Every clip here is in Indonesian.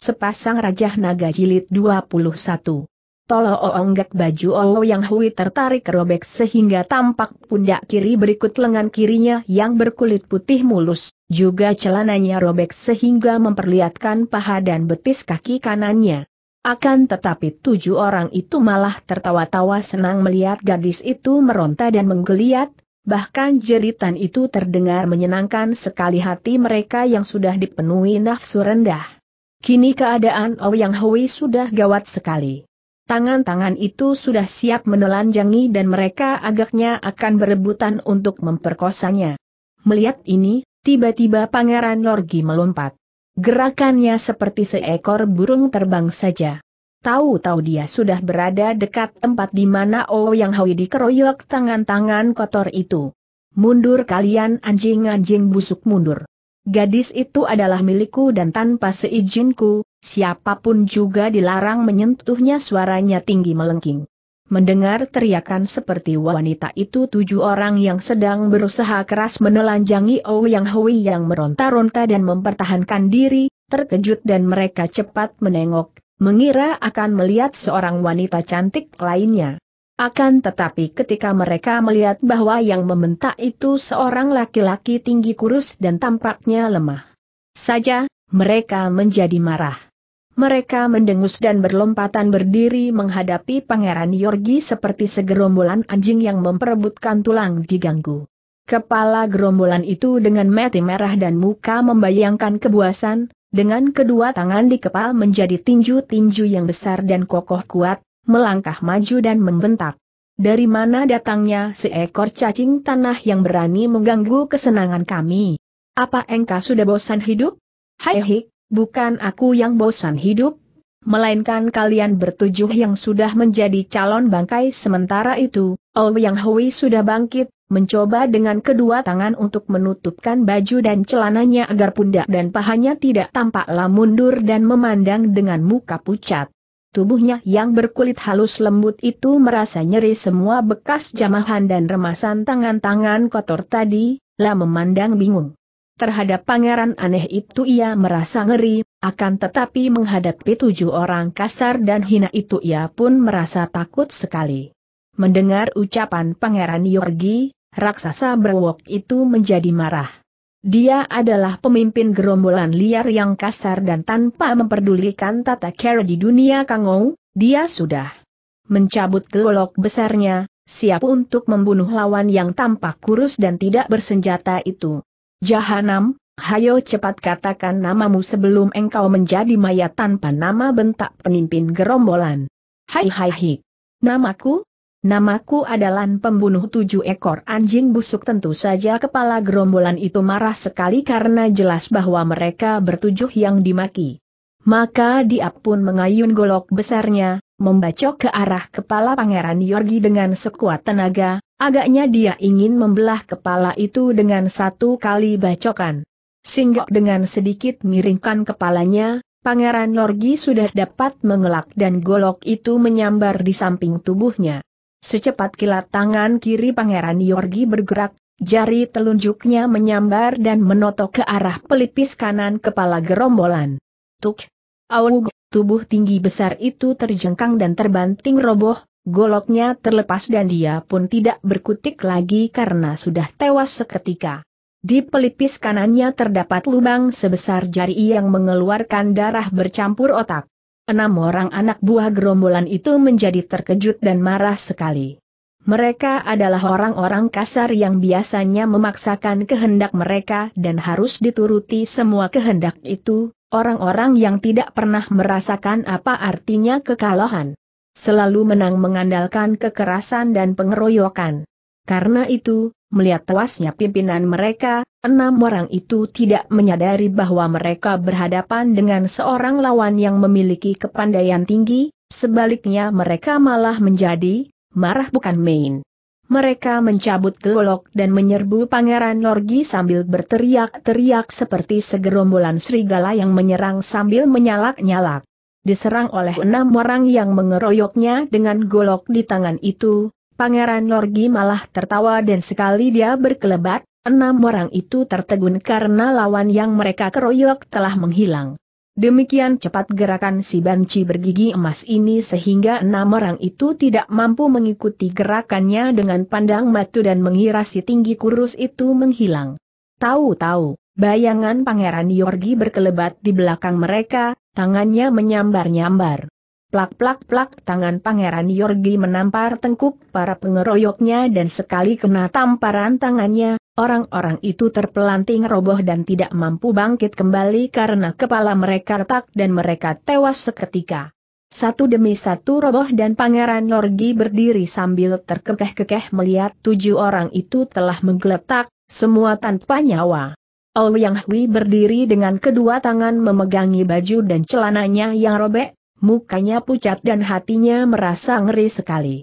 Sepasang Rajah Naga Jilid 21. Tolo oonggak baju oh yang Hui tertarik robek sehingga tampak pundak kiri berikut lengan kirinya yang berkulit putih mulus, juga celananya robek sehingga memperlihatkan paha dan betis kaki kanannya. Akan tetapi tujuh orang itu malah tertawa-tawa senang melihat gadis itu meronta dan menggeliat, bahkan jeritan itu terdengar menyenangkan sekali hati mereka yang sudah dipenuhi nafsu rendah. Kini keadaan Ouyang Hui sudah gawat sekali. Tangan-tangan itu sudah siap menelanjangi dan mereka agaknya akan berebutan untuk memperkosanya. Melihat ini, tiba-tiba Pangeran Yorgi melompat. Gerakannya seperti seekor burung terbang saja. Tahu-tahu dia sudah berada dekat tempat di mana Ouyang Hui dikeroyok tangan-tangan kotor itu. Mundur kalian anjing-anjing busuk mundur. Gadis itu adalah milikku dan tanpa seizinku, siapapun juga dilarang menyentuhnya suaranya tinggi melengking. Mendengar teriakan seperti wanita itu tujuh orang yang sedang berusaha keras menelanjangi oh Yang Hui yang meronta-ronta dan mempertahankan diri, terkejut dan mereka cepat menengok, mengira akan melihat seorang wanita cantik lainnya. Akan tetapi ketika mereka melihat bahwa yang meminta itu seorang laki-laki tinggi kurus dan tampaknya lemah saja, mereka menjadi marah. Mereka mendengus dan berlompatan berdiri menghadapi Pangeran Yorgi seperti segerombolan anjing yang memperebutkan tulang diganggu. Kepala gerombolan itu dengan mati merah dan muka membayangkan kebuasan, dengan kedua tangan di kepal menjadi tinju-tinju yang besar dan kokoh kuat, melangkah maju dan membentak. Dari mana datangnya seekor cacing tanah yang berani mengganggu kesenangan kami? Apa engkau sudah bosan hidup? Hai hik, bukan aku yang bosan hidup, melainkan kalian bertujuh yang sudah menjadi calon bangkai sementara itu, Oh Yang Hui sudah bangkit, mencoba dengan kedua tangan untuk menutupkan baju dan celananya agar pundak dan pahanya tidak tampaklah mundur dan memandang dengan muka pucat. Tubuhnya yang berkulit halus lembut itu merasa nyeri semua bekas jamahan dan remasan tangan-tangan kotor tadi, lah memandang bingung. Terhadap pangeran aneh itu ia merasa ngeri, akan tetapi menghadapi tujuh orang kasar dan hina itu ia pun merasa takut sekali. Mendengar ucapan pangeran Yorgi, raksasa berwok itu menjadi marah. Dia adalah pemimpin gerombolan liar yang kasar dan tanpa memperdulikan tata cara di dunia Kangou, dia sudah mencabut golok besarnya, siap untuk membunuh lawan yang tampak kurus dan tidak bersenjata itu. Jahanam, hayo cepat katakan namamu sebelum engkau menjadi mayat tanpa nama bentak pemimpin gerombolan. Hai hai hai. Namaku, Namaku adalah pembunuh tujuh ekor anjing busuk tentu saja kepala gerombolan itu marah sekali karena jelas bahwa mereka bertujuh yang dimaki. Maka dia pun mengayun golok besarnya, membacok ke arah kepala Pangeran Yorgi dengan sekuat tenaga, agaknya dia ingin membelah kepala itu dengan satu kali bacokan. Singgok dengan sedikit miringkan kepalanya, Pangeran Yorgi sudah dapat mengelak dan golok itu menyambar di samping tubuhnya. Secepat kilat tangan kiri Pangeran Yorgi bergerak, jari telunjuknya menyambar dan menotok ke arah pelipis kanan kepala gerombolan. Tuk! Awug, tubuh tinggi besar itu terjengkang dan terbanting roboh, goloknya terlepas dan dia pun tidak berkutik lagi karena sudah tewas seketika. Di pelipis kanannya terdapat lubang sebesar jari yang mengeluarkan darah bercampur otak. Enam orang anak buah gerombolan itu menjadi terkejut dan marah sekali. Mereka adalah orang-orang kasar yang biasanya memaksakan kehendak mereka dan harus dituruti semua kehendak itu, orang-orang yang tidak pernah merasakan apa artinya kekalahan. Selalu menang mengandalkan kekerasan dan pengeroyokan. Karena itu, Melihat tewasnya pimpinan mereka, enam orang itu tidak menyadari bahwa mereka berhadapan dengan seorang lawan yang memiliki kepandaian tinggi, sebaliknya mereka malah menjadi marah bukan main. Mereka mencabut golok dan menyerbu Pangeran Norgi sambil berteriak-teriak seperti segerombolan serigala yang menyerang sambil menyalak-nyalak. Diserang oleh enam orang yang mengeroyoknya dengan golok di tangan itu, Pangeran Lorgi malah tertawa dan sekali dia berkelebat, enam orang itu tertegun karena lawan yang mereka keroyok telah menghilang. Demikian cepat gerakan si banci bergigi emas ini sehingga enam orang itu tidak mampu mengikuti gerakannya dengan pandang matu dan mengira si tinggi kurus itu menghilang. Tahu-tahu, bayangan Pangeran Yorgi berkelebat di belakang mereka, tangannya menyambar-nyambar. Plak-plak-plak tangan Pangeran Yorgi menampar tengkuk para pengeroyoknya dan sekali kena tamparan tangannya, orang-orang itu terpelanting roboh dan tidak mampu bangkit kembali karena kepala mereka retak dan mereka tewas seketika. Satu demi satu roboh dan Pangeran Yorgi berdiri sambil terkekeh-kekeh melihat tujuh orang itu telah menggeletak, semua tanpa nyawa. Ouyang Yang Hui berdiri dengan kedua tangan memegangi baju dan celananya yang robek, Mukanya pucat dan hatinya merasa ngeri sekali.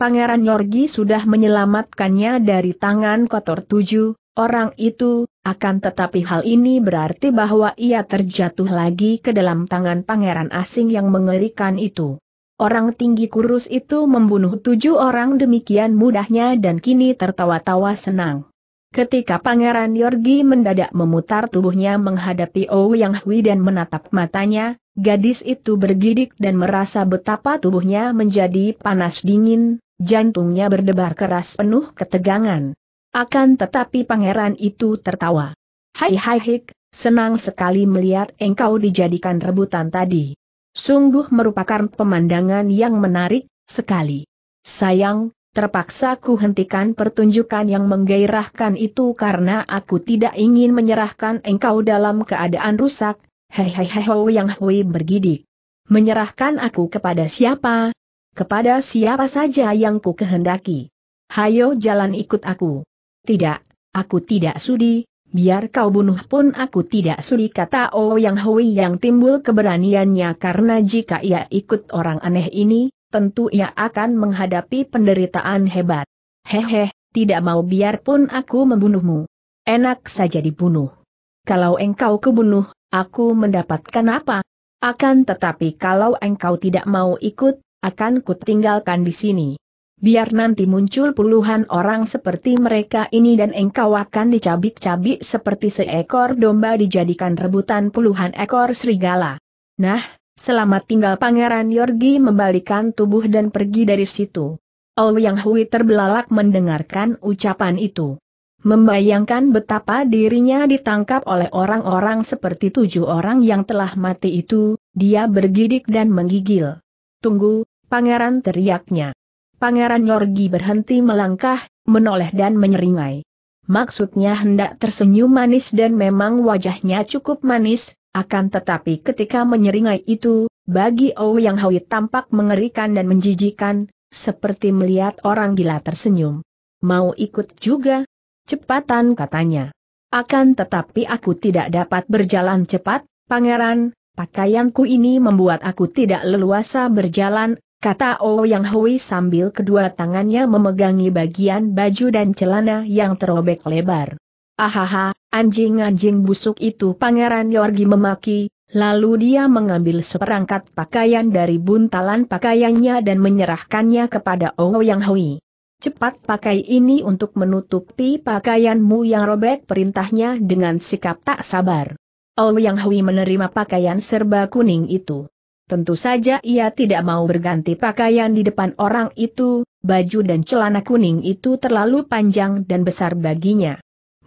Pangeran Yorgi sudah menyelamatkannya dari tangan kotor tujuh orang itu, akan tetapi hal ini berarti bahwa ia terjatuh lagi ke dalam tangan pangeran asing yang mengerikan itu. Orang tinggi kurus itu membunuh tujuh orang demikian mudahnya dan kini tertawa-tawa senang. Ketika Pangeran Yorgi mendadak memutar tubuhnya menghadapi Ouyang Hui dan menatap matanya, Gadis itu bergidik dan merasa betapa tubuhnya menjadi panas dingin, jantungnya berdebar keras penuh ketegangan. Akan tetapi pangeran itu tertawa. Hai hai hik, senang sekali melihat engkau dijadikan rebutan tadi. Sungguh merupakan pemandangan yang menarik, sekali. Sayang, terpaksa ku hentikan pertunjukan yang menggairahkan itu karena aku tidak ingin menyerahkan engkau dalam keadaan rusak, Hei hei hei, ho yang Hui bergidik. Menyerahkan aku kepada siapa? Kepada siapa saja yang ku kehendaki. Hayo jalan ikut aku. Tidak, aku tidak sudi, biar kau bunuh pun aku tidak sudi kata Oh Yang Hui yang timbul keberaniannya karena jika ia ikut orang aneh ini, tentu ia akan menghadapi penderitaan hebat. Hehe, tidak mau biarpun aku membunuhmu. Enak saja dibunuh. Kalau engkau kebunuh, Aku mendapatkan apa? Akan tetapi kalau engkau tidak mau ikut, akan kutinggalkan di sini. Biar nanti muncul puluhan orang seperti mereka ini dan engkau akan dicabik-cabik seperti seekor domba dijadikan rebutan puluhan ekor serigala. Nah, selamat tinggal Pangeran Yorgi membalikan tubuh dan pergi dari situ. Ouyang Hui terbelalak mendengarkan ucapan itu. Membayangkan betapa dirinya ditangkap oleh orang-orang seperti tujuh orang yang telah mati itu, dia bergidik dan menggigil. Tunggu, pangeran teriaknya. Pangeran Yorgi berhenti melangkah, menoleh dan menyeringai. Maksudnya hendak tersenyum manis dan memang wajahnya cukup manis, akan tetapi ketika menyeringai itu, bagi oh yang Hawi tampak mengerikan dan menjijikan, seperti melihat orang gila tersenyum. Mau ikut juga? Cepatan katanya. Akan tetapi aku tidak dapat berjalan cepat, pangeran, pakaianku ini membuat aku tidak leluasa berjalan, kata Ouyang oh Hui sambil kedua tangannya memegangi bagian baju dan celana yang terobek lebar. Ahaha, anjing-anjing busuk itu Pangeran Yorgi memaki, lalu dia mengambil seperangkat pakaian dari buntalan pakaiannya dan menyerahkannya kepada Ouyang oh Hui. Cepat pakai ini untuk menutupi pakaianmu yang robek perintahnya dengan sikap tak sabar. Oh Yang Hui menerima pakaian serba kuning itu. Tentu saja ia tidak mau berganti pakaian di depan orang itu, baju dan celana kuning itu terlalu panjang dan besar baginya.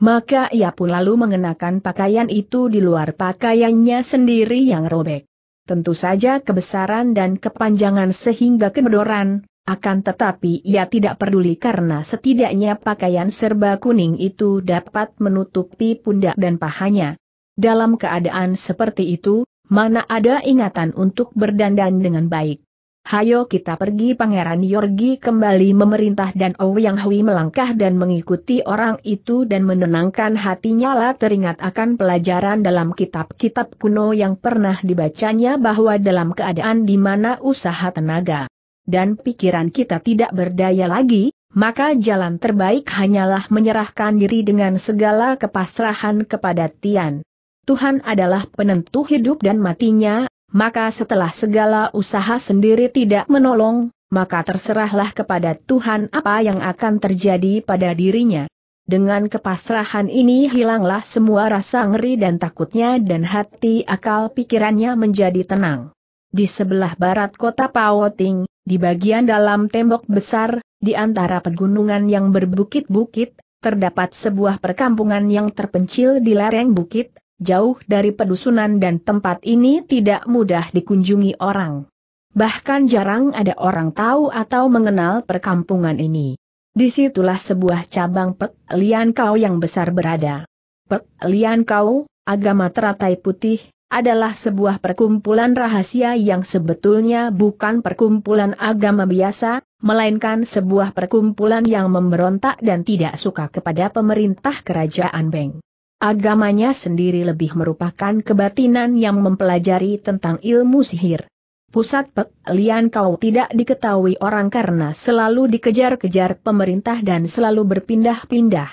Maka ia pun lalu mengenakan pakaian itu di luar pakaiannya sendiri yang robek. Tentu saja kebesaran dan kepanjangan sehingga kemedoran, akan tetapi ia tidak peduli karena setidaknya pakaian serba kuning itu dapat menutupi pundak dan pahanya. Dalam keadaan seperti itu, mana ada ingatan untuk berdandan dengan baik. Hayo kita pergi Pangeran Yorgi kembali memerintah dan yang Hui melangkah dan mengikuti orang itu dan menenangkan hatinya lah teringat akan pelajaran dalam kitab-kitab kuno yang pernah dibacanya bahwa dalam keadaan di mana usaha tenaga dan pikiran kita tidak berdaya lagi, maka jalan terbaik hanyalah menyerahkan diri dengan segala kepasrahan kepada Tian. Tuhan adalah penentu hidup dan matinya, maka setelah segala usaha sendiri tidak menolong, maka terserahlah kepada Tuhan apa yang akan terjadi pada dirinya. Dengan kepasrahan ini hilanglah semua rasa ngeri dan takutnya dan hati akal pikirannya menjadi tenang. Di sebelah barat kota Pawoting, di bagian dalam tembok besar, di antara pegunungan yang berbukit-bukit, terdapat sebuah perkampungan yang terpencil di lereng bukit, jauh dari pedusunan dan tempat ini tidak mudah dikunjungi orang. Bahkan jarang ada orang tahu atau mengenal perkampungan ini. Disitulah sebuah cabang Pek Lian Kau yang besar berada. Pek Lian Kau, agama teratai putih, adalah sebuah perkumpulan rahasia yang sebetulnya bukan perkumpulan agama biasa, melainkan sebuah perkumpulan yang memberontak dan tidak suka kepada pemerintah kerajaan Beng. Agamanya sendiri lebih merupakan kebatinan yang mempelajari tentang ilmu sihir. Pusat peklian kau tidak diketahui orang karena selalu dikejar-kejar pemerintah dan selalu berpindah-pindah.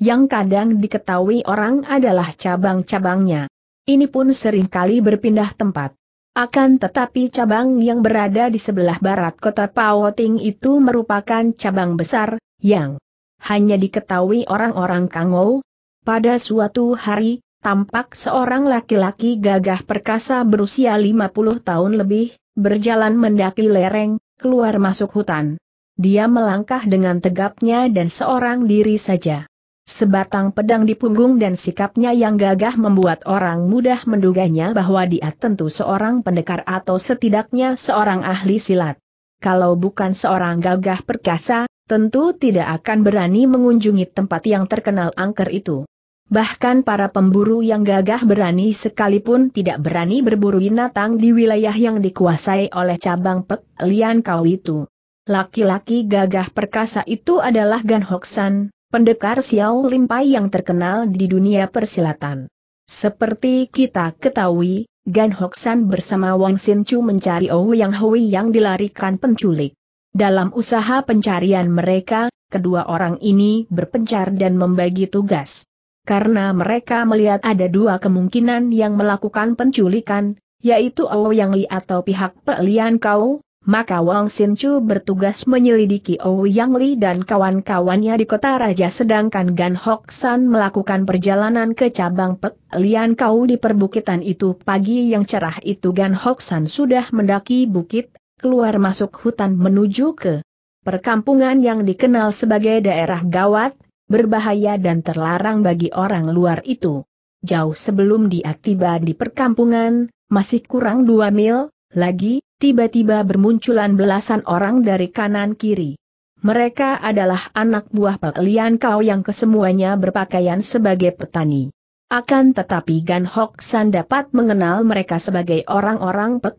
Yang kadang diketahui orang adalah cabang-cabangnya. Ini pun sering kali berpindah tempat. Akan tetapi cabang yang berada di sebelah barat kota Paoting itu merupakan cabang besar, yang hanya diketahui orang-orang Kangou. Pada suatu hari, tampak seorang laki-laki gagah perkasa berusia 50 tahun lebih, berjalan mendaki lereng, keluar masuk hutan. Dia melangkah dengan tegapnya dan seorang diri saja. Sebatang pedang di punggung dan sikapnya yang gagah membuat orang mudah menduganya bahwa dia tentu seorang pendekar atau setidaknya seorang ahli silat. Kalau bukan seorang gagah perkasa, tentu tidak akan berani mengunjungi tempat yang terkenal angker itu. Bahkan para pemburu yang gagah berani sekalipun tidak berani berburu binatang di wilayah yang dikuasai oleh cabang Pek Lian Kau itu. Laki-laki gagah perkasa itu adalah Gan Hoksan, pendekar Xiao Limpai yang terkenal di dunia persilatan. Seperti kita ketahui, Gan Hoksan bersama Wang Sinchu mencari Yang Hui yang dilarikan penculik. Dalam usaha pencarian mereka, kedua orang ini berpencar dan membagi tugas. Karena mereka melihat ada dua kemungkinan yang melakukan penculikan, yaitu Yang Li atau pihak Lian Kau, maka Wang Sinchu bertugas menyelidiki Ouyang Li dan kawan-kawannya di kota raja sedangkan Gan Hok San melakukan perjalanan ke cabang Pek Lian Kau di perbukitan itu pagi yang cerah itu Gan Hok San sudah mendaki bukit, keluar masuk hutan menuju ke perkampungan yang dikenal sebagai daerah gawat, berbahaya dan terlarang bagi orang luar itu. Jauh sebelum dia tiba di perkampungan, masih kurang dua mil, lagi, tiba-tiba bermunculan belasan orang dari kanan kiri. Mereka adalah anak buah Pak Kau yang kesemuanya berpakaian sebagai petani. Akan tetapi Gan Hok San dapat mengenal mereka sebagai orang-orang Pek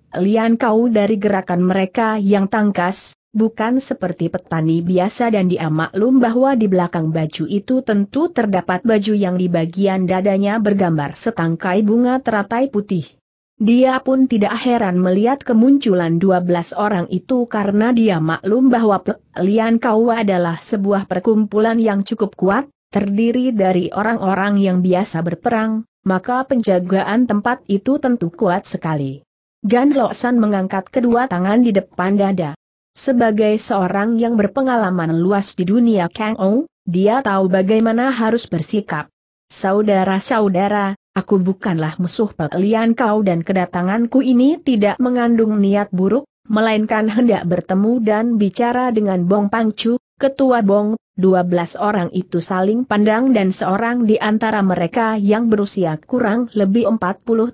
Kau dari gerakan mereka yang tangkas, bukan seperti petani biasa dan dia maklum bahwa di belakang baju itu tentu terdapat baju yang di bagian dadanya bergambar setangkai bunga teratai putih. Dia pun tidak heran melihat kemunculan 12 orang itu karena dia maklum bahwa Lian Kau adalah sebuah perkumpulan yang cukup kuat, terdiri dari orang-orang yang biasa berperang, maka penjagaan tempat itu tentu kuat sekali. Gan Loksan mengangkat kedua tangan di depan dada. Sebagai seorang yang berpengalaman luas di dunia Kang Ong, dia tahu bagaimana harus bersikap. Saudara-saudara, Aku bukanlah musuh pelian kau dan kedatanganku ini tidak mengandung niat buruk, melainkan hendak bertemu dan bicara dengan Bong Pangcu, Ketua Bong, 12 orang itu saling pandang dan seorang di antara mereka yang berusia kurang lebih 40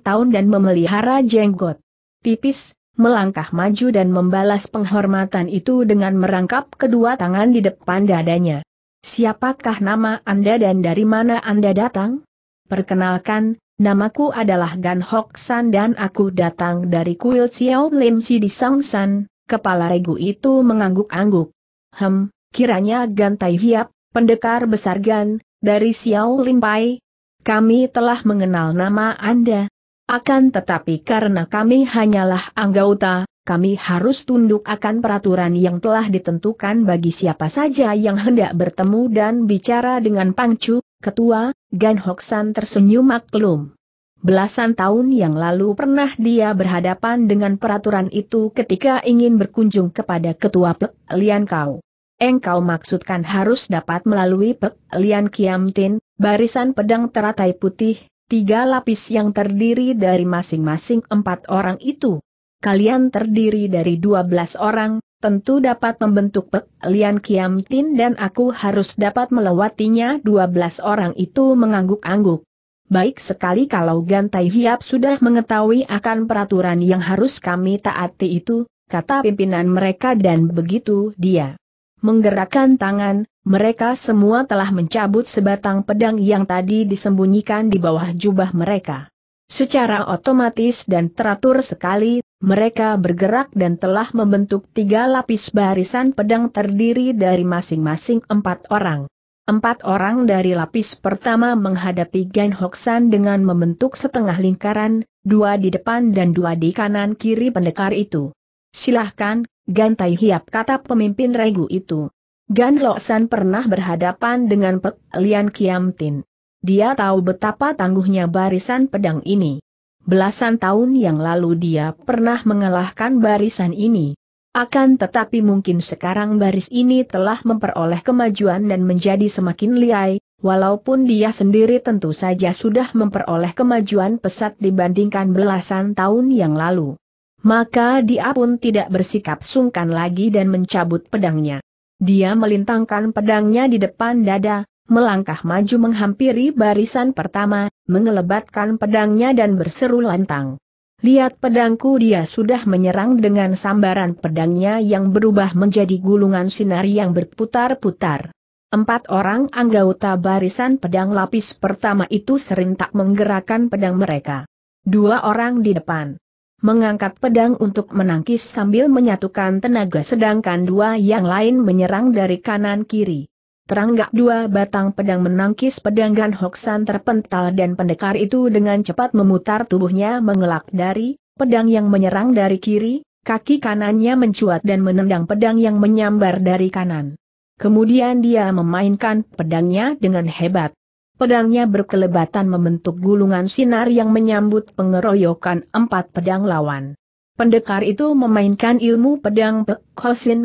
tahun dan memelihara jenggot. Tipis, melangkah maju dan membalas penghormatan itu dengan merangkap kedua tangan di depan dadanya. Siapakah nama Anda dan dari mana Anda datang? Perkenalkan, namaku adalah Gan Hok San dan aku datang dari kuil Xiao Lim Si di San. kepala regu itu mengangguk-angguk. Hem, kiranya Gan Tai Hiap, pendekar besar Gan, dari Xiao Lim Pai. Kami telah mengenal nama Anda. Akan tetapi karena kami hanyalah anggota, kami harus tunduk akan peraturan yang telah ditentukan bagi siapa saja yang hendak bertemu dan bicara dengan Pangcu, ketua, Gan Hoksan tersenyum maklum. Belasan tahun yang lalu pernah dia berhadapan dengan peraturan itu ketika ingin berkunjung kepada ketua Pek Lian Kau. Engkau maksudkan harus dapat melalui Pek Lian Kiamtin, barisan pedang teratai putih, tiga lapis yang terdiri dari masing-masing empat orang itu kalian terdiri dari 12 orang, tentu dapat membentuk Pek Lian Kiam Tin dan aku harus dapat melewatinya 12 orang itu mengangguk-angguk. Baik sekali kalau Gantai Hiap sudah mengetahui akan peraturan yang harus kami taati itu, kata pimpinan mereka dan begitu dia menggerakkan tangan, mereka semua telah mencabut sebatang pedang yang tadi disembunyikan di bawah jubah mereka. Secara otomatis dan teratur sekali, mereka bergerak dan telah membentuk tiga lapis barisan pedang terdiri dari masing-masing empat orang. Empat orang dari lapis pertama menghadapi Gan Hoksan dengan membentuk setengah lingkaran, dua di depan dan dua di kanan kiri pendekar itu. Silahkan, Gan Tai Hiap kata pemimpin regu itu. Gan Hoksan pernah berhadapan dengan Pek Lian Tin. Dia tahu betapa tangguhnya barisan pedang ini. Belasan tahun yang lalu dia pernah mengalahkan barisan ini. Akan tetapi mungkin sekarang baris ini telah memperoleh kemajuan dan menjadi semakin liai, walaupun dia sendiri tentu saja sudah memperoleh kemajuan pesat dibandingkan belasan tahun yang lalu. Maka dia pun tidak bersikap sungkan lagi dan mencabut pedangnya. Dia melintangkan pedangnya di depan dada, melangkah maju menghampiri barisan pertama, mengelebatkan pedangnya dan berseru lantang. Lihat pedangku dia sudah menyerang dengan sambaran pedangnya yang berubah menjadi gulungan sinar yang berputar-putar. Empat orang anggota barisan pedang lapis pertama itu serentak menggerakkan pedang mereka. Dua orang di depan mengangkat pedang untuk menangkis sambil menyatukan tenaga sedangkan dua yang lain menyerang dari kanan kiri. Teranggak dua batang pedang menangkis pedang Gan Hoksan terpental dan pendekar itu dengan cepat memutar tubuhnya mengelak dari pedang yang menyerang dari kiri, kaki kanannya mencuat dan menendang pedang yang menyambar dari kanan. Kemudian dia memainkan pedangnya dengan hebat. Pedangnya berkelebatan membentuk gulungan sinar yang menyambut pengeroyokan empat pedang lawan. Pendekar itu memainkan ilmu pedang Pek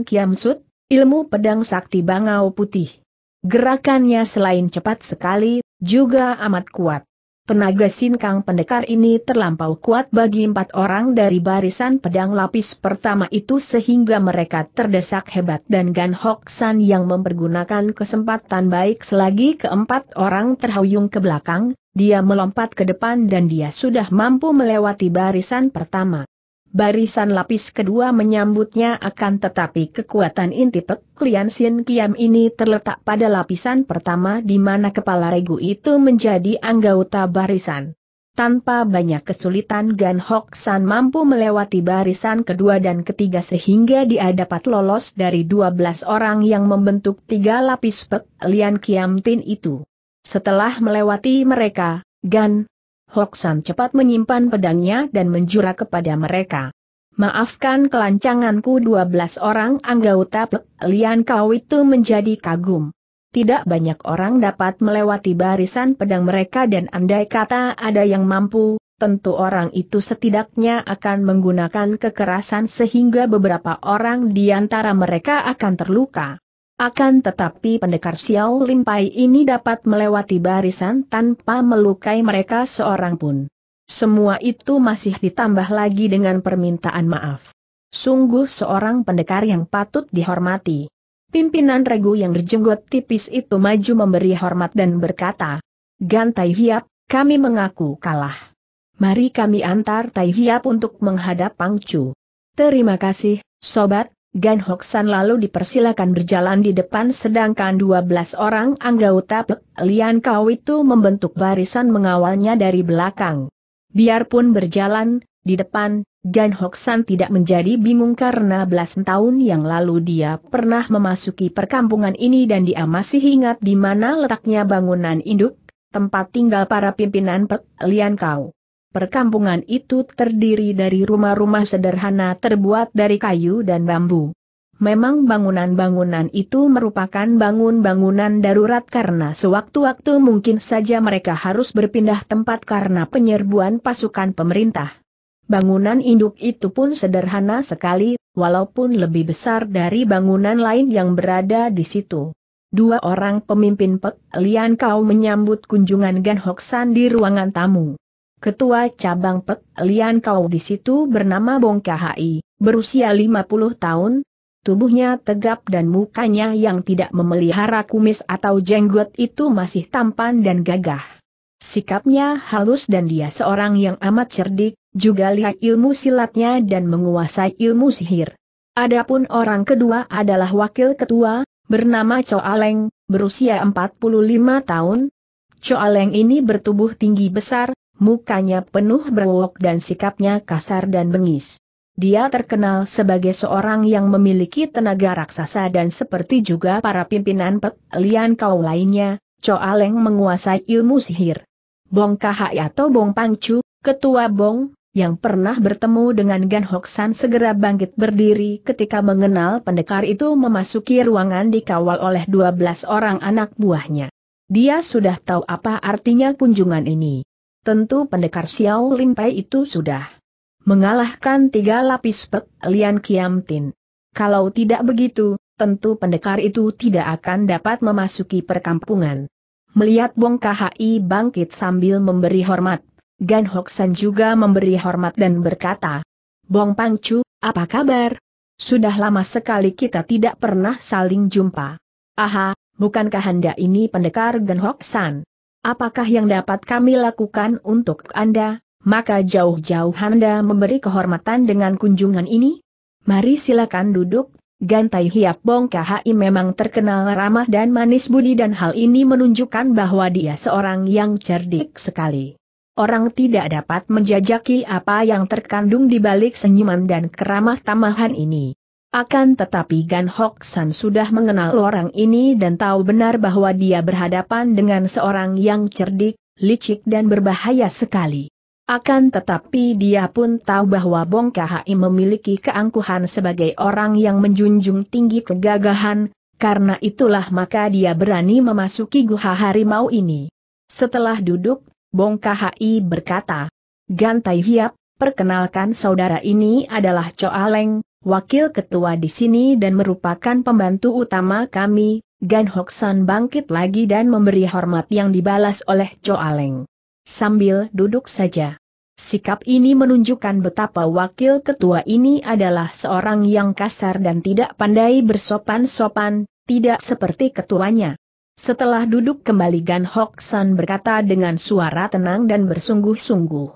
Kiamsut, ilmu pedang sakti bangau putih. Gerakannya selain cepat sekali, juga amat kuat. Penaga sinkang pendekar ini terlampau kuat bagi empat orang dari barisan pedang lapis pertama itu sehingga mereka terdesak hebat dan Gan Hok San yang mempergunakan kesempatan baik selagi keempat orang terhuyung ke belakang, dia melompat ke depan dan dia sudah mampu melewati barisan pertama. Barisan lapis kedua menyambutnya akan tetapi kekuatan inti Pek Lian Sin Kiam ini terletak pada lapisan pertama di mana kepala regu itu menjadi anggota barisan. Tanpa banyak kesulitan Gan Hok San mampu melewati barisan kedua dan ketiga sehingga dia dapat lolos dari 12 orang yang membentuk tiga lapis Pek Lian Kiam Tin itu. Setelah melewati mereka, Gan Hoksan cepat menyimpan pedangnya dan menjura kepada mereka. Maafkan kelancanganku 12 orang anggota Pek Lian Kau itu menjadi kagum. Tidak banyak orang dapat melewati barisan pedang mereka dan andai kata ada yang mampu, tentu orang itu setidaknya akan menggunakan kekerasan sehingga beberapa orang di antara mereka akan terluka. Akan tetapi pendekar Xiao Limpai ini dapat melewati barisan tanpa melukai mereka seorang pun. Semua itu masih ditambah lagi dengan permintaan maaf. Sungguh seorang pendekar yang patut dihormati. Pimpinan regu yang berjenggot tipis itu maju memberi hormat dan berkata, Gantai Hiap, kami mengaku kalah. Mari kami antar Tai Hiap untuk menghadap Pangcu. Terima kasih, Sobat, Gan Hok San lalu dipersilakan berjalan di depan sedangkan 12 orang anggota Pek Lian Kau itu membentuk barisan mengawalnya dari belakang. Biarpun berjalan, di depan, Gan Hok San tidak menjadi bingung karena belasan tahun yang lalu dia pernah memasuki perkampungan ini dan dia masih ingat di mana letaknya bangunan induk, tempat tinggal para pimpinan Pek Lian Kau. Perkampungan itu terdiri dari rumah-rumah sederhana terbuat dari kayu dan bambu. Memang bangunan-bangunan itu merupakan bangun-bangunan darurat karena sewaktu-waktu mungkin saja mereka harus berpindah tempat karena penyerbuan pasukan pemerintah. Bangunan induk itu pun sederhana sekali, walaupun lebih besar dari bangunan lain yang berada di situ. Dua orang pemimpin Pek Lian Kau menyambut kunjungan Gan Hoksan di ruangan tamu. Ketua cabang Pek Lian Kau di situ bernama Bong KHI, berusia 50 tahun, tubuhnya tegap dan mukanya yang tidak memelihara kumis atau jenggot itu masih tampan dan gagah. Sikapnya halus dan dia seorang yang amat cerdik, juga lihat ilmu silatnya dan menguasai ilmu sihir. Adapun orang kedua adalah wakil ketua, bernama Cho Aleng, berusia 45 tahun. Cho Aleng ini bertubuh tinggi besar, mukanya penuh berwok dan sikapnya kasar dan bengis. Dia terkenal sebagai seorang yang memiliki tenaga raksasa dan seperti juga para pimpinan Pek Lian Kau lainnya, Choa Leng menguasai ilmu sihir. Bong Kahai atau Bong Pangcu, ketua Bong, yang pernah bertemu dengan Gan Hoksan segera bangkit berdiri ketika mengenal pendekar itu memasuki ruangan dikawal oleh 12 orang anak buahnya. Dia sudah tahu apa artinya kunjungan ini. Tentu pendekar Xiao Pai itu sudah mengalahkan tiga lapis pek Lian Kiam Tin. Kalau tidak begitu, tentu pendekar itu tidak akan dapat memasuki perkampungan. Melihat Bong KHI bangkit sambil memberi hormat, Gan San juga memberi hormat dan berkata, Bong Pangcu, apa kabar? Sudah lama sekali kita tidak pernah saling jumpa. Aha, bukankah Anda ini pendekar Gan Hok San? apakah yang dapat kami lakukan untuk Anda? Maka jauh-jauh Anda memberi kehormatan dengan kunjungan ini? Mari silakan duduk, Gantai Hiap Bong KHI memang terkenal ramah dan manis budi dan hal ini menunjukkan bahwa dia seorang yang cerdik sekali. Orang tidak dapat menjajaki apa yang terkandung di balik senyuman dan keramah tamahan ini. Akan tetapi Gan Hok San sudah mengenal orang ini dan tahu benar bahwa dia berhadapan dengan seorang yang cerdik, licik dan berbahaya sekali. Akan tetapi dia pun tahu bahwa Bong Kahai memiliki keangkuhan sebagai orang yang menjunjung tinggi kegagahan, karena itulah maka dia berani memasuki guha harimau ini. Setelah duduk, Bong Kahai berkata, Gan Tai Hiap, perkenalkan saudara ini adalah Choa wakil ketua di sini dan merupakan pembantu utama kami, Gan Hoksan bangkit lagi dan memberi hormat yang dibalas oleh Cho Aleng. Sambil duduk saja. Sikap ini menunjukkan betapa wakil ketua ini adalah seorang yang kasar dan tidak pandai bersopan-sopan, tidak seperti ketuanya. Setelah duduk kembali Gan Hok San berkata dengan suara tenang dan bersungguh-sungguh.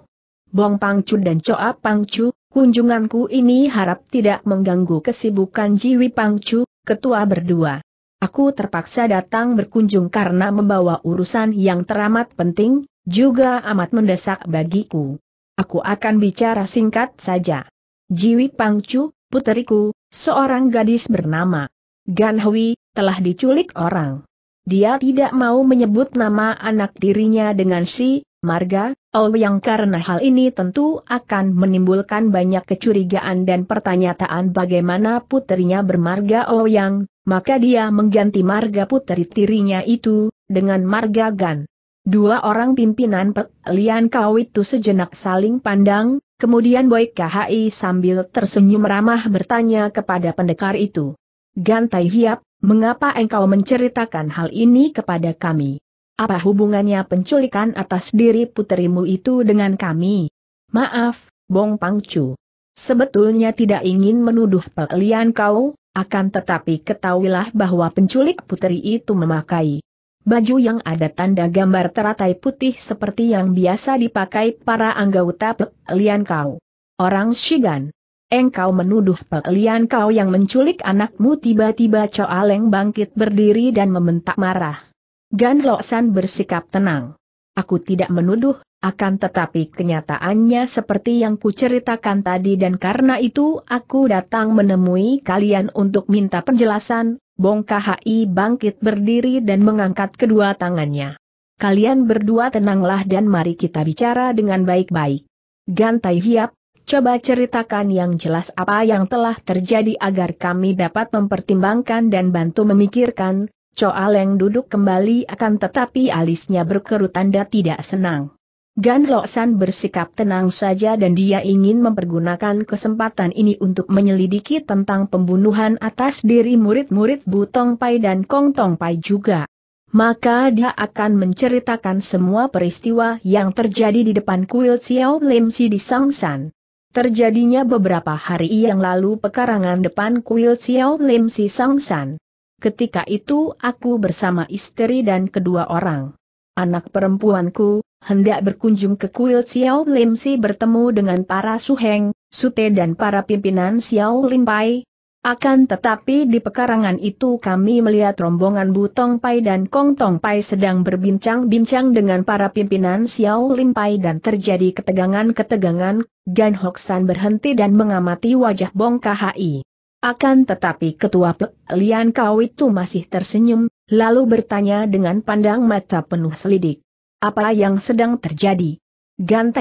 Bong Pangcu dan Choa Pangcu, Kunjunganku ini harap tidak mengganggu kesibukan Jiwi Pangcu, ketua berdua. Aku terpaksa datang berkunjung karena membawa urusan yang teramat penting, juga amat mendesak bagiku. Aku akan bicara singkat saja. Jiwi Pangcu, puteriku, seorang gadis bernama Gan Hui, telah diculik orang. Dia tidak mau menyebut nama anak dirinya dengan si, marga, oh yang karena hal ini tentu akan menimbulkan banyak kecurigaan dan pertanyaan bagaimana putrinya bermarga oh yang, maka dia mengganti marga putri tirinya itu, dengan marga Gan. Dua orang pimpinan Pek Lian Kau itu sejenak saling pandang, kemudian Boy KHI sambil tersenyum ramah bertanya kepada pendekar itu. Gan Tai Hiap, mengapa engkau menceritakan hal ini kepada kami? Apa hubungannya penculikan atas diri puterimu itu dengan kami? Maaf, Bong Pangcu. Sebetulnya tidak ingin menuduh pelian kau, akan tetapi ketahuilah bahwa penculik puteri itu memakai baju yang ada tanda gambar teratai putih seperti yang biasa dipakai para anggota pelian kau. Orang Shigan. Engkau menuduh pelian kau yang menculik anakmu tiba-tiba Coaleng bangkit berdiri dan membentak marah. Gan Lo San bersikap tenang. Aku tidak menuduh, akan tetapi kenyataannya seperti yang kuceritakan tadi dan karena itu aku datang menemui kalian untuk minta penjelasan, Bong KHI bangkit berdiri dan mengangkat kedua tangannya. Kalian berdua tenanglah dan mari kita bicara dengan baik-baik. Gan Tai Hiap, coba ceritakan yang jelas apa yang telah terjadi agar kami dapat mempertimbangkan dan bantu memikirkan, Coa Leng duduk kembali akan tetapi alisnya berkerut tanda tidak senang. Gan Lo San bersikap tenang saja dan dia ingin mempergunakan kesempatan ini untuk menyelidiki tentang pembunuhan atas diri murid-murid Butong Pai dan Kong Tong Pai juga. Maka dia akan menceritakan semua peristiwa yang terjadi di depan kuil Xiao Lim Si di San. Terjadinya beberapa hari yang lalu pekarangan depan kuil Xiao Lim Si San. Ketika itu aku bersama istri dan kedua orang anak perempuanku, hendak berkunjung ke kuil Xiao Lim Si bertemu dengan para suheng, sute dan para pimpinan Xiao Lim Pai. Akan tetapi di pekarangan itu kami melihat rombongan Butong Pai dan Kong Tong Pai sedang berbincang-bincang dengan para pimpinan Xiao Lim Pai dan terjadi ketegangan-ketegangan, Gan Hoksan berhenti dan mengamati wajah Bong Khai. Akan tetapi ketua Pek Lian Kau itu masih tersenyum, lalu bertanya dengan pandang mata penuh selidik. Apa yang sedang terjadi? Gan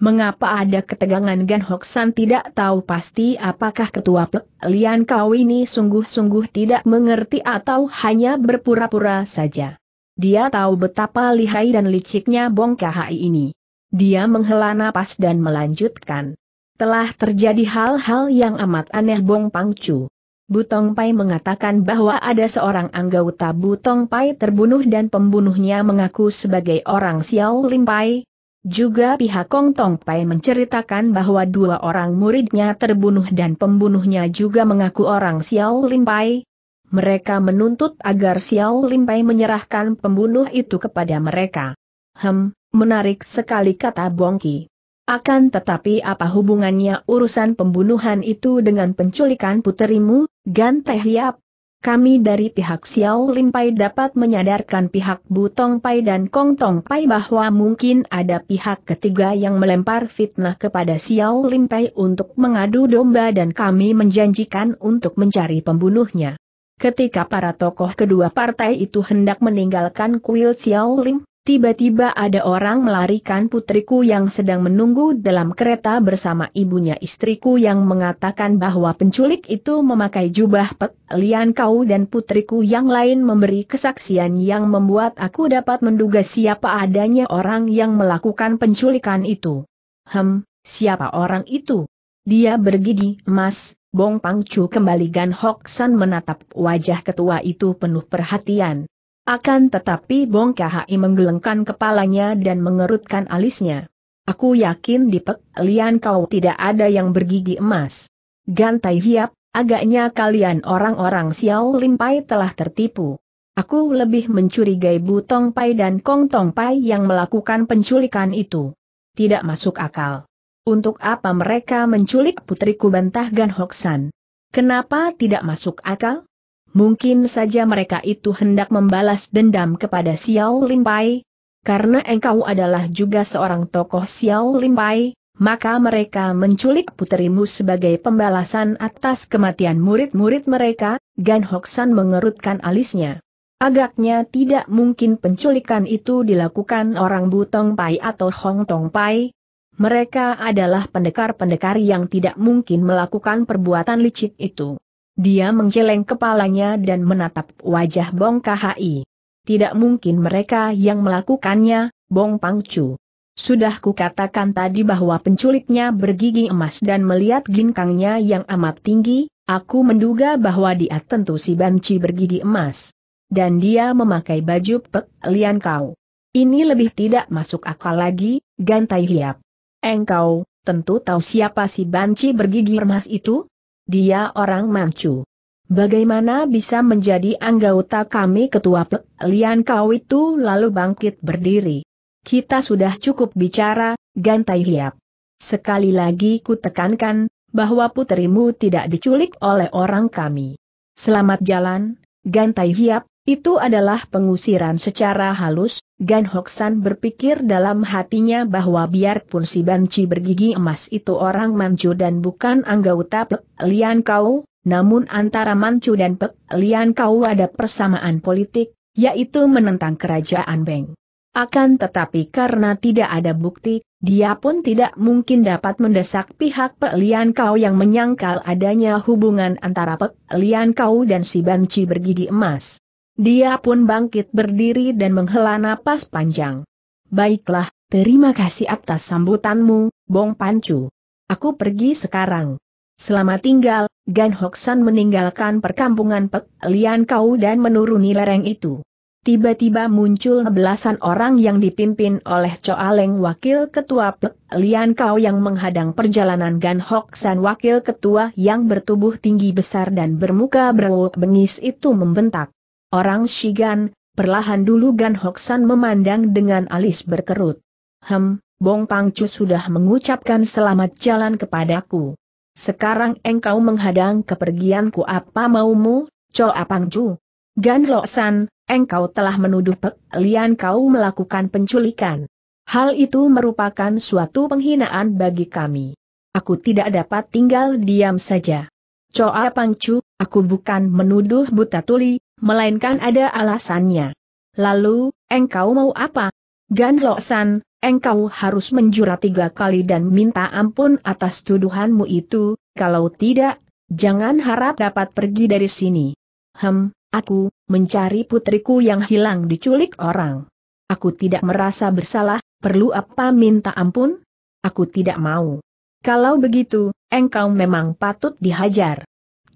Mengapa ada ketegangan Gan hoksan tidak tahu pasti apakah ketua Pek Lian Kau ini sungguh-sungguh tidak mengerti atau hanya berpura-pura saja. Dia tahu betapa lihai dan liciknya Bong Kahai ini. Dia menghela napas dan melanjutkan. Telah terjadi hal-hal yang amat aneh Bong Pangcu. Butong Pai mengatakan bahwa ada seorang anggota Butong Pai terbunuh dan pembunuhnya mengaku sebagai orang Xiao Lim Pai. Juga pihak Kong Tong Pai menceritakan bahwa dua orang muridnya terbunuh dan pembunuhnya juga mengaku orang Xiao Lim Pai. Mereka menuntut agar Xiao Lim Pai menyerahkan pembunuh itu kepada mereka. Hem, menarik sekali kata Bongki. Akan tetapi apa hubungannya urusan pembunuhan itu dengan penculikan puterimu, Gan Teh Hiap? Kami dari pihak Xiao Lin Pai dapat menyadarkan pihak Butong Pai dan Kong Tong Pai bahwa mungkin ada pihak ketiga yang melempar fitnah kepada Xiao Lin Pai untuk mengadu domba dan kami menjanjikan untuk mencari pembunuhnya. Ketika para tokoh kedua partai itu hendak meninggalkan kuil Xiao Lim, Tiba-tiba ada orang melarikan putriku yang sedang menunggu dalam kereta bersama ibunya istriku yang mengatakan bahwa penculik itu memakai jubah pek, lian kau dan putriku yang lain memberi kesaksian yang membuat aku dapat menduga siapa adanya orang yang melakukan penculikan itu. Hem, siapa orang itu? Dia bergigi Mas. Bong Pangcu kembali Gan Hok San menatap wajah ketua itu penuh perhatian. Akan tetapi Bong Kahai menggelengkan kepalanya dan mengerutkan alisnya. Aku yakin di Pek Lian kau tidak ada yang bergigi emas. Gantai hiap, agaknya kalian orang-orang Xiao Limpai telah tertipu. Aku lebih mencurigai Bu Tong Pai dan Kong Tong Pai yang melakukan penculikan itu. Tidak masuk akal. Untuk apa mereka menculik putriku bantah Gan Hoksan? Kenapa tidak masuk akal? mungkin saja mereka itu hendak membalas dendam kepada Xiao Limpai. Karena engkau adalah juga seorang tokoh Xiao Limpai, maka mereka menculik puterimu sebagai pembalasan atas kematian murid-murid mereka, Gan Hoksan mengerutkan alisnya. Agaknya tidak mungkin penculikan itu dilakukan orang Butong Pai atau Hong Tong Pai. Mereka adalah pendekar-pendekar yang tidak mungkin melakukan perbuatan licik itu. Dia menggeleng kepalanya dan menatap wajah Bong KHI. Tidak mungkin mereka yang melakukannya, Bong Pangcu. Sudah kukatakan tadi bahwa penculiknya bergigi emas dan melihat ginkangnya yang amat tinggi, aku menduga bahwa dia tentu si banci bergigi emas. Dan dia memakai baju pek lian kau. Ini lebih tidak masuk akal lagi, gantai hiap. Engkau, tentu tahu siapa si banci bergigi emas itu? Dia orang Manchu. Bagaimana bisa menjadi anggota kami ketua Pek Lian Kau itu lalu bangkit berdiri. Kita sudah cukup bicara, Gantai Hiap. Sekali lagi kutekankan, bahwa putrimu tidak diculik oleh orang kami. Selamat jalan, Gantai Hiap, itu adalah pengusiran secara halus, Gan Hoksan berpikir dalam hatinya bahwa biarpun si Banci bergigi emas itu orang Manchu dan bukan anggota Pek Lian Kau, namun antara Manchu dan Pek Lian Kau ada persamaan politik, yaitu menentang kerajaan Beng. Akan tetapi karena tidak ada bukti, dia pun tidak mungkin dapat mendesak pihak Pek Lian Kau yang menyangkal adanya hubungan antara Pek Lian Kau dan si Banci bergigi emas. Dia pun bangkit berdiri dan menghela napas panjang. Baiklah, terima kasih atas sambutanmu, Bong Pancu. Aku pergi sekarang. Selama tinggal, Gan Hoksan meninggalkan perkampungan Pek Lian Kau dan menuruni lereng itu. Tiba-tiba muncul belasan orang yang dipimpin oleh Choa Leng Wakil Ketua Pek Lian Kau yang menghadang perjalanan Gan Hoksan Wakil Ketua yang bertubuh tinggi besar dan bermuka berwuk bengis itu membentak. Orang Shigan, perlahan dulu Gan Hoksan memandang dengan alis berkerut. Hem, Bong Pangcu sudah mengucapkan selamat jalan kepadaku. Sekarang engkau menghadang kepergianku apa maumu, Choa Pangcu? Gan Hoksan, engkau telah menuduh Pek Lian kau melakukan penculikan. Hal itu merupakan suatu penghinaan bagi kami. Aku tidak dapat tinggal diam saja. Coa Pangcu, aku bukan menuduh buta tuli, melainkan ada alasannya. Lalu, engkau mau apa? Gan San, engkau harus menjura tiga kali dan minta ampun atas tuduhanmu itu, kalau tidak, jangan harap dapat pergi dari sini. Hem, aku, mencari putriku yang hilang diculik orang. Aku tidak merasa bersalah, perlu apa minta ampun? Aku tidak mau. Kalau begitu, engkau memang patut dihajar.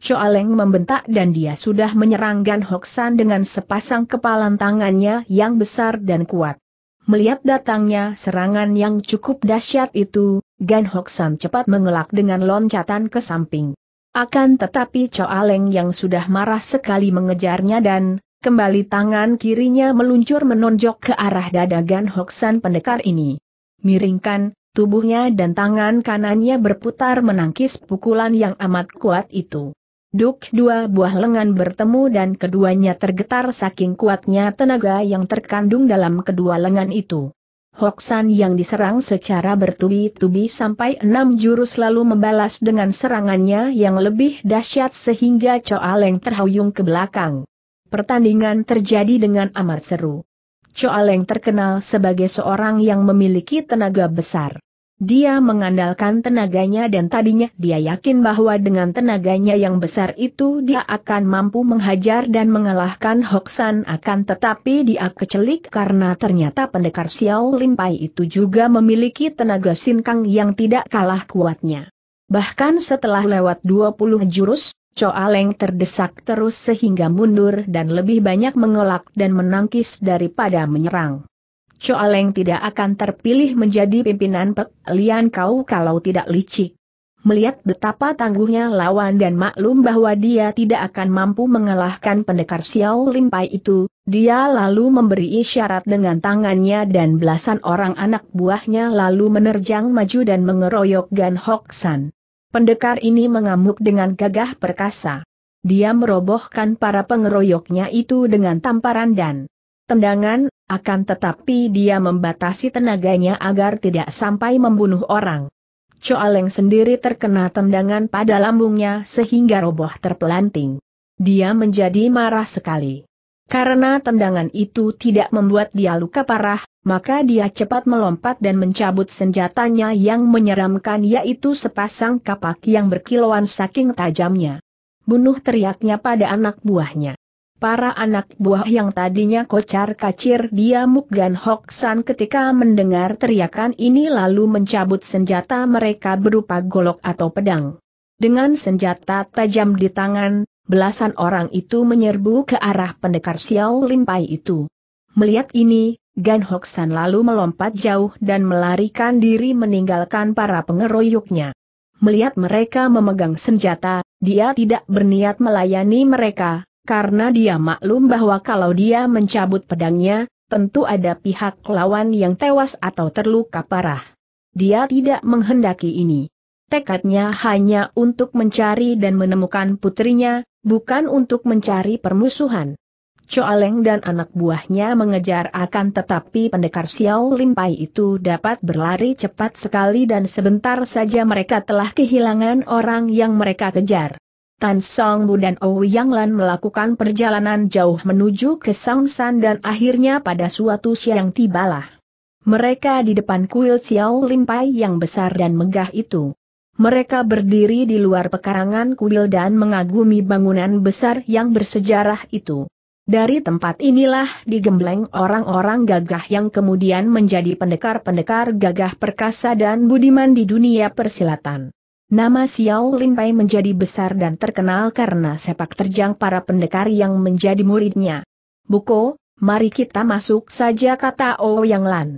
Choaleng membentak dan dia sudah menyerang Gan Hoksan dengan sepasang kepalan tangannya yang besar dan kuat. Melihat datangnya serangan yang cukup dahsyat itu, Gan Hoksan cepat mengelak dengan loncatan ke samping. Akan tetapi Choaleng yang sudah marah sekali mengejarnya dan, kembali tangan kirinya meluncur menonjok ke arah dada Gan Hoksan pendekar ini. Miringkan, tubuhnya dan tangan kanannya berputar menangkis pukulan yang amat kuat itu. Duk dua buah lengan bertemu dan keduanya tergetar saking kuatnya tenaga yang terkandung dalam kedua lengan itu. Hoksan yang diserang secara bertubi-tubi sampai enam jurus lalu membalas dengan serangannya yang lebih dahsyat sehingga Coaleng terhuyung ke belakang. Pertandingan terjadi dengan amat seru. Coaleng terkenal sebagai seorang yang memiliki tenaga besar. Dia mengandalkan tenaganya dan tadinya dia yakin bahwa dengan tenaganya yang besar itu dia akan mampu menghajar dan mengalahkan Hoksan akan tetapi dia kecelik karena ternyata pendekar Xiao Limpai itu juga memiliki tenaga sinkang yang tidak kalah kuatnya. Bahkan setelah lewat 20 jurus, Choa Leng terdesak terus sehingga mundur dan lebih banyak mengelak dan menangkis daripada menyerang. Coaleng tidak akan terpilih menjadi pimpinan Pek Kau kalau tidak licik. Melihat betapa tangguhnya lawan dan maklum bahwa dia tidak akan mampu mengalahkan pendekar Xiao Limpai itu, dia lalu memberi isyarat dengan tangannya dan belasan orang anak buahnya lalu menerjang maju dan mengeroyok Gan Hok San. Pendekar ini mengamuk dengan gagah perkasa. Dia merobohkan para pengeroyoknya itu dengan tamparan dan tendangan, akan tetapi dia membatasi tenaganya agar tidak sampai membunuh orang. Leng sendiri terkena tendangan pada lambungnya sehingga roboh terpelanting. Dia menjadi marah sekali. Karena tendangan itu tidak membuat dia luka parah, maka dia cepat melompat dan mencabut senjatanya yang menyeramkan yaitu sepasang kapak yang berkilauan saking tajamnya. Bunuh teriaknya pada anak buahnya para anak buah yang tadinya kocar kacir dia Mukgan San ketika mendengar teriakan ini lalu mencabut senjata mereka berupa golok atau pedang. Dengan senjata tajam di tangan, belasan orang itu menyerbu ke arah pendekar Xiao Limpai itu. Melihat ini, Gan San lalu melompat jauh dan melarikan diri meninggalkan para pengeroyoknya. Melihat mereka memegang senjata, dia tidak berniat melayani mereka, karena dia maklum bahwa kalau dia mencabut pedangnya, tentu ada pihak lawan yang tewas atau terluka parah. Dia tidak menghendaki ini. Tekadnya hanya untuk mencari dan menemukan putrinya, bukan untuk mencari permusuhan. Coaleng dan anak buahnya mengejar akan tetapi pendekar Xiao Limpai itu dapat berlari cepat sekali dan sebentar saja mereka telah kehilangan orang yang mereka kejar. Tan Bu dan Ou Yang Lan melakukan perjalanan jauh menuju ke Sangsan dan akhirnya pada suatu siang tibalah. Mereka di depan kuil Xiao Limpai yang besar dan megah itu. Mereka berdiri di luar pekarangan kuil dan mengagumi bangunan besar yang bersejarah itu. Dari tempat inilah digembleng orang-orang gagah yang kemudian menjadi pendekar-pendekar gagah perkasa dan budiman di dunia persilatan. Nama Xiao Lin Pai menjadi besar dan terkenal karena sepak terjang para pendekar yang menjadi muridnya. Buko, mari kita masuk saja kata Yang Lan.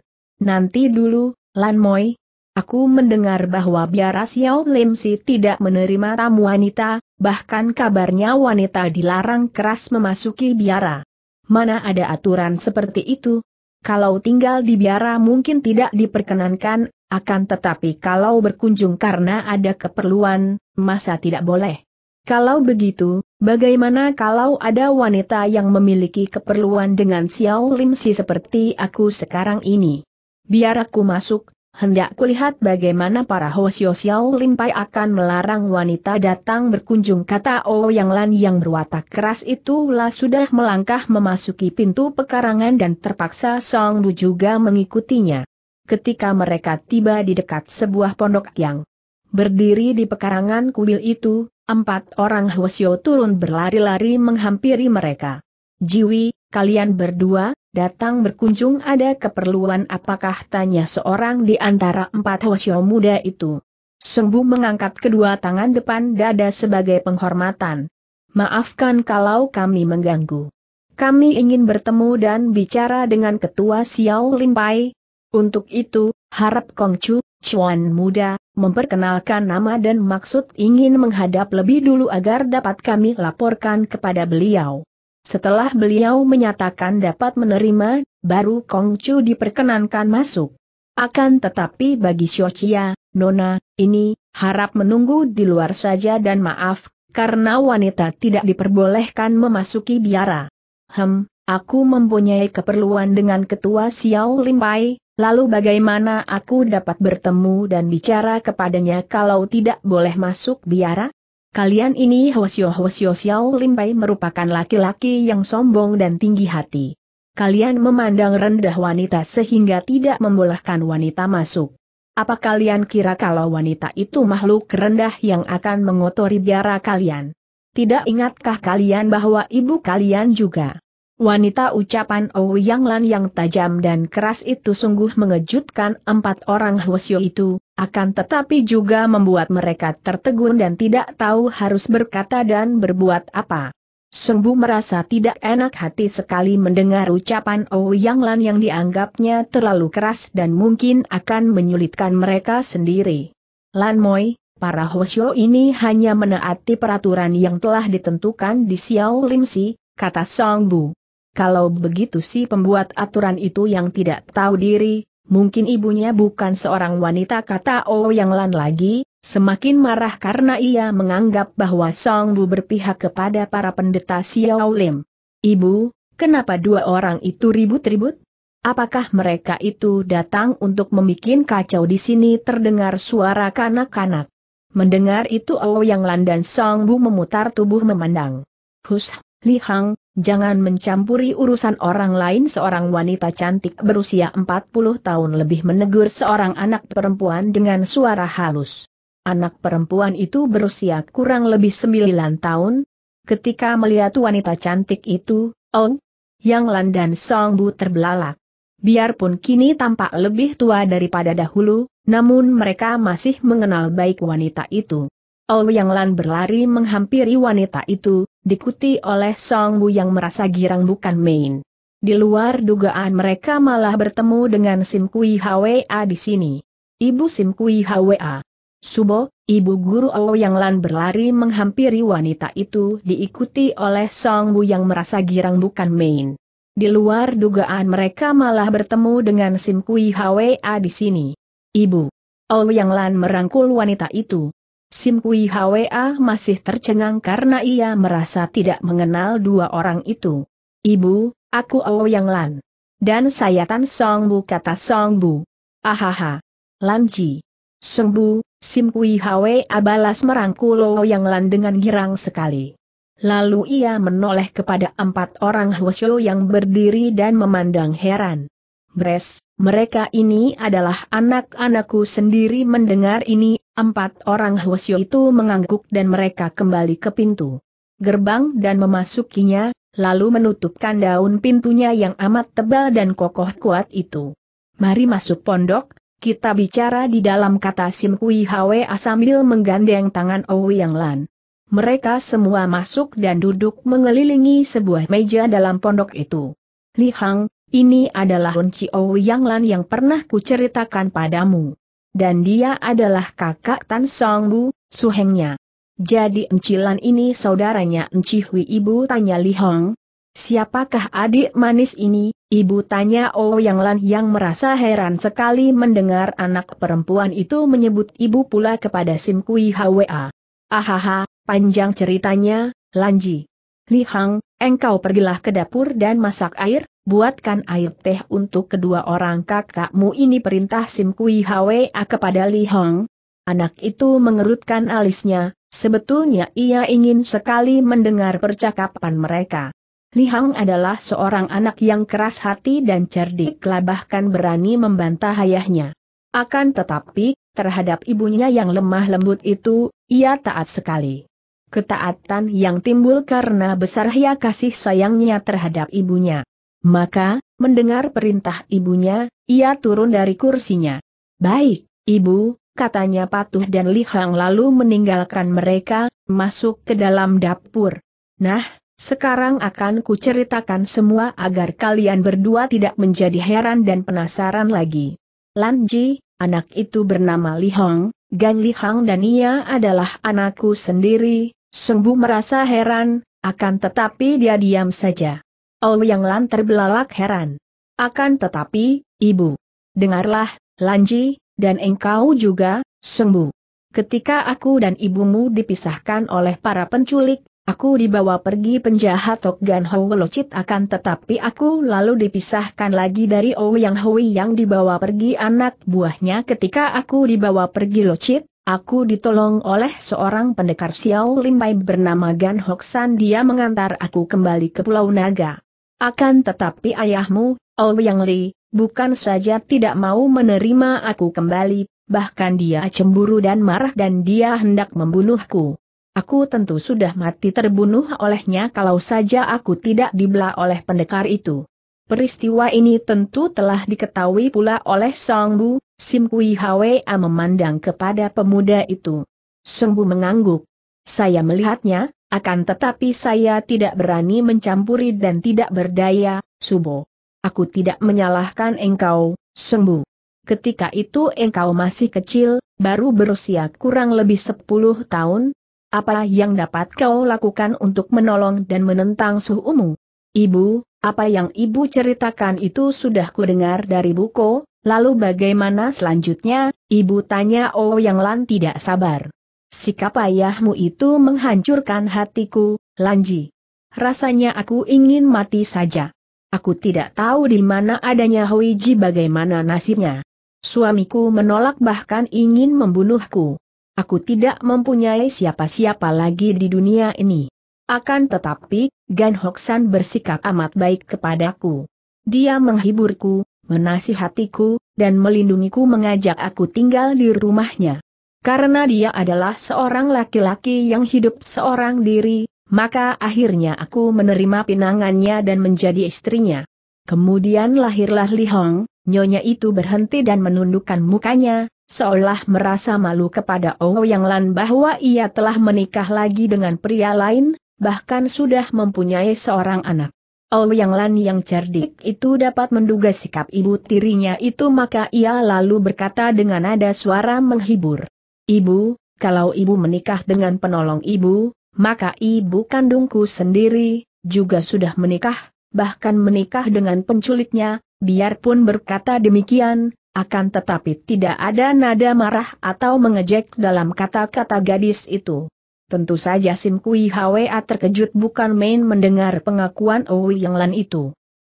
Nanti dulu, Lan Moi. Aku mendengar bahwa biara Xiao Lim Si tidak menerima tamu wanita, bahkan kabarnya wanita dilarang keras memasuki biara. Mana ada aturan seperti itu, kalau tinggal di biara mungkin tidak diperkenankan, akan tetapi kalau berkunjung karena ada keperluan, masa tidak boleh. Kalau begitu, bagaimana kalau ada wanita yang memiliki keperluan dengan Xiao Lim Si seperti aku sekarang ini? Biar aku masuk, hendak kulihat bagaimana para Hosio Xiao Limpai akan melarang wanita datang berkunjung kata Oh Yang Lan yang berwatak keras itulah sudah melangkah memasuki pintu pekarangan dan terpaksa Song Du juga mengikutinya. Ketika mereka tiba di dekat sebuah pondok yang berdiri di pekarangan kuil itu, empat orang Hosio turun berlari-lari menghampiri mereka. Jiwi, kalian berdua, datang berkunjung ada keperluan apakah tanya seorang di antara empat hosyo muda itu. Sengbu mengangkat kedua tangan depan dada sebagai penghormatan. Maafkan kalau kami mengganggu. Kami ingin bertemu dan bicara dengan ketua Xiao Limpai. Untuk itu, harap Kongcu, Chuan muda, memperkenalkan nama dan maksud ingin menghadap lebih dulu agar dapat kami laporkan kepada beliau. Setelah beliau menyatakan dapat menerima, baru Kong Chu diperkenankan masuk. Akan tetapi bagi Xiao Chia, Nona, ini, harap menunggu di luar saja dan maaf, karena wanita tidak diperbolehkan memasuki biara. Hem, aku mempunyai keperluan dengan ketua Xiao Limpai, lalu bagaimana aku dapat bertemu dan bicara kepadanya kalau tidak boleh masuk biara? Kalian ini Hwasyo Hwasyo Xiao Limpai merupakan laki-laki yang sombong dan tinggi hati. Kalian memandang rendah wanita sehingga tidak membolehkan wanita masuk. Apa kalian kira kalau wanita itu makhluk rendah yang akan mengotori biara kalian? Tidak ingatkah kalian bahwa ibu kalian juga? Wanita ucapan Owi Yang Lan yang tajam dan keras itu sungguh mengejutkan empat orang Hwasyo itu, akan tetapi juga membuat mereka tertegun dan tidak tahu harus berkata dan berbuat apa. Sungguh merasa tidak enak hati sekali mendengar ucapan Ouyang oh Lan yang dianggapnya terlalu keras dan mungkin akan menyulitkan mereka sendiri. Lan Moi, para Hoshio ini hanya menaati peraturan yang telah ditentukan di Xiao Lim Si, kata Song Bu. Kalau begitu si pembuat aturan itu yang tidak tahu diri, mungkin ibunya bukan seorang wanita kata Oh Yang Lan lagi, semakin marah karena ia menganggap bahwa Song Bu berpihak kepada para pendeta Xiao Lim. Ibu, kenapa dua orang itu ribut-ribut? Apakah mereka itu datang untuk membuat kacau di sini terdengar suara kanak-kanak? Mendengar itu Oh Yang Lan dan Song Bu memutar tubuh memandang. Hush. Li Hang, jangan mencampuri urusan orang lain seorang wanita cantik berusia 40 tahun lebih menegur seorang anak perempuan dengan suara halus. Anak perempuan itu berusia kurang lebih 9 tahun. Ketika melihat wanita cantik itu, Ong, Yang Lan dan Song Bu terbelalak. Biarpun kini tampak lebih tua daripada dahulu, namun mereka masih mengenal baik wanita itu. Ouyang Lan berlari menghampiri wanita itu, diikuti oleh Song Bu yang merasa girang bukan main. Di luar dugaan mereka malah bertemu dengan Sim Kui Hwa di sini. Ibu Sim Kui Hwa. Subo, ibu guru Ouyang Lan berlari menghampiri wanita itu diikuti oleh Song Bu yang merasa girang bukan main. Di luar dugaan mereka malah bertemu dengan Sim Kui Hwa di sini. Ibu. Ouyang Lan merangkul wanita itu. Sim Kui Hwa masih tercengang karena ia merasa tidak mengenal dua orang itu. Ibu, aku Yang Lan. Dan saya Tan Song Bu kata Song Bu. Ahaha. Lan Ji. Song Bu, Sim Kui Hwa balas merangkul Yang Lan dengan girang sekali. Lalu ia menoleh kepada empat orang Hwasyo yang berdiri dan memandang heran. Bres, mereka ini adalah anak-anakku sendiri mendengar ini, empat orang Hwasyo itu mengangguk dan mereka kembali ke pintu gerbang dan memasukinya, lalu menutupkan daun pintunya yang amat tebal dan kokoh kuat itu. Mari masuk pondok, kita bicara di dalam kata Sim Kui Hwe sambil menggandeng tangan Ouyang Lan. Mereka semua masuk dan duduk mengelilingi sebuah meja dalam pondok itu. Li Hang, ini adalah Hun Chiu Yang Lan yang pernah kuceritakan padamu. Dan dia adalah kakak Tan Songgu, suhengnya. Jadi Encilan ini saudaranya Enci Hui ibu tanya Li Hong. Siapakah adik manis ini? Ibu tanya Oh Yang Lan yang merasa heran sekali mendengar anak perempuan itu menyebut ibu pula kepada Sim Kui Hwa. Ahaha, panjang ceritanya, Lanji. Li Hang, engkau pergilah ke dapur dan masak air, buatkan air teh untuk kedua orang kakakmu ini perintah Sim Kui Hwa kepada Li Hong. Anak itu mengerutkan alisnya, sebetulnya ia ingin sekali mendengar percakapan mereka. Li Hong adalah seorang anak yang keras hati dan cerdik bahkan berani membantah ayahnya. Akan tetapi, terhadap ibunya yang lemah lembut itu, ia taat sekali. Ketaatan yang timbul karena besar ya kasih sayangnya terhadap ibunya. Maka, mendengar perintah ibunya, ia turun dari kursinya. Baik, ibu, katanya patuh dan lihang lalu meninggalkan mereka, masuk ke dalam dapur. Nah, sekarang akan kuceritakan semua agar kalian berdua tidak menjadi heran dan penasaran lagi. Lanji, anak itu bernama Li Hong, Gan Li Hong dan ia adalah anakku sendiri, sungguh merasa heran, akan tetapi dia diam saja. Yang Lan terbelalak heran. Akan tetapi, Ibu. Dengarlah, Lanji, dan engkau juga, sembuh. Ketika aku dan ibumu dipisahkan oleh para penculik, aku dibawa pergi penjahat Gan Ho Locit akan tetapi aku lalu dipisahkan lagi dari Ouyang Hui yang dibawa pergi anak buahnya ketika aku dibawa pergi Locit, Aku ditolong oleh seorang pendekar Xiao Limbai bernama Gan Hoksan dia mengantar aku kembali ke Pulau Naga. Akan tetapi ayahmu, Ouyang oh Li, bukan saja tidak mau menerima aku kembali, bahkan dia cemburu dan marah dan dia hendak membunuhku. Aku tentu sudah mati terbunuh olehnya kalau saja aku tidak dibelah oleh pendekar itu. Peristiwa ini tentu telah diketahui pula oleh Song Bu, Sim Kui Hwa memandang kepada pemuda itu. Song mengangguk. Saya melihatnya, akan tetapi saya tidak berani mencampuri dan tidak berdaya, Subo. Aku tidak menyalahkan engkau, Sembu. Ketika itu engkau masih kecil, baru berusia kurang lebih 10 tahun. Apa yang dapat kau lakukan untuk menolong dan menentang suhumu? Ibu, apa yang ibu ceritakan itu sudah kudengar dari Buko, lalu bagaimana selanjutnya, ibu tanya Oh Yang Lan tidak sabar. Sikap ayahmu itu menghancurkan hatiku, Lanji. Rasanya aku ingin mati saja. Aku tidak tahu di mana adanya Hoiji bagaimana nasibnya. Suamiku menolak bahkan ingin membunuhku. Aku tidak mempunyai siapa-siapa lagi di dunia ini. Akan tetapi, Gan Hoksan bersikap amat baik kepadaku. Dia menghiburku, menasihatiku, dan melindungiku mengajak aku tinggal di rumahnya. Karena dia adalah seorang laki-laki yang hidup seorang diri, maka akhirnya aku menerima pinangannya dan menjadi istrinya. Kemudian lahirlah Li Hong, nyonya itu berhenti dan menundukkan mukanya, seolah merasa malu kepada Ong Yang Lan bahwa ia telah menikah lagi dengan pria lain, bahkan sudah mempunyai seorang anak. Oh Yang Lan yang cerdik itu dapat menduga sikap ibu tirinya itu maka ia lalu berkata dengan nada suara menghibur. Ibu, kalau ibu menikah dengan penolong ibu, maka ibu kandungku sendiri, juga sudah menikah, bahkan menikah dengan penculiknya, biarpun berkata demikian, akan tetapi tidak ada nada marah atau mengejek dalam kata-kata gadis itu. Tentu saja Sim Kui Hwa terkejut bukan main mendengar pengakuan Owi Yang Lan itu.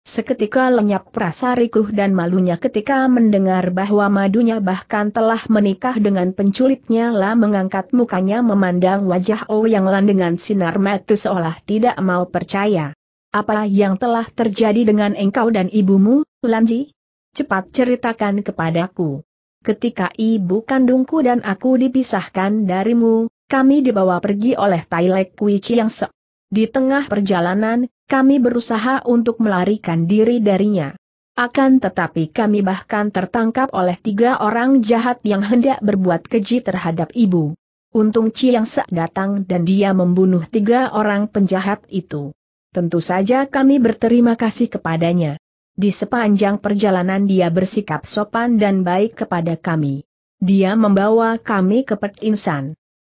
Seketika lenyap rasa rikuh dan malunya ketika mendengar bahwa madunya bahkan telah menikah dengan penculiknya lah mengangkat mukanya memandang wajah oh yang lan dengan sinar mata seolah tidak mau percaya. Apa yang telah terjadi dengan engkau dan ibumu, Lanji? Cepat ceritakan kepadaku. Ketika ibu kandungku dan aku dipisahkan darimu, kami dibawa pergi oleh Tailek Kuichi yang se. Di tengah perjalanan, kami berusaha untuk melarikan diri darinya. Akan tetapi kami bahkan tertangkap oleh tiga orang jahat yang hendak berbuat keji terhadap ibu. Untung yang Sak datang dan dia membunuh tiga orang penjahat itu. Tentu saja kami berterima kasih kepadanya. Di sepanjang perjalanan dia bersikap sopan dan baik kepada kami. Dia membawa kami ke Pet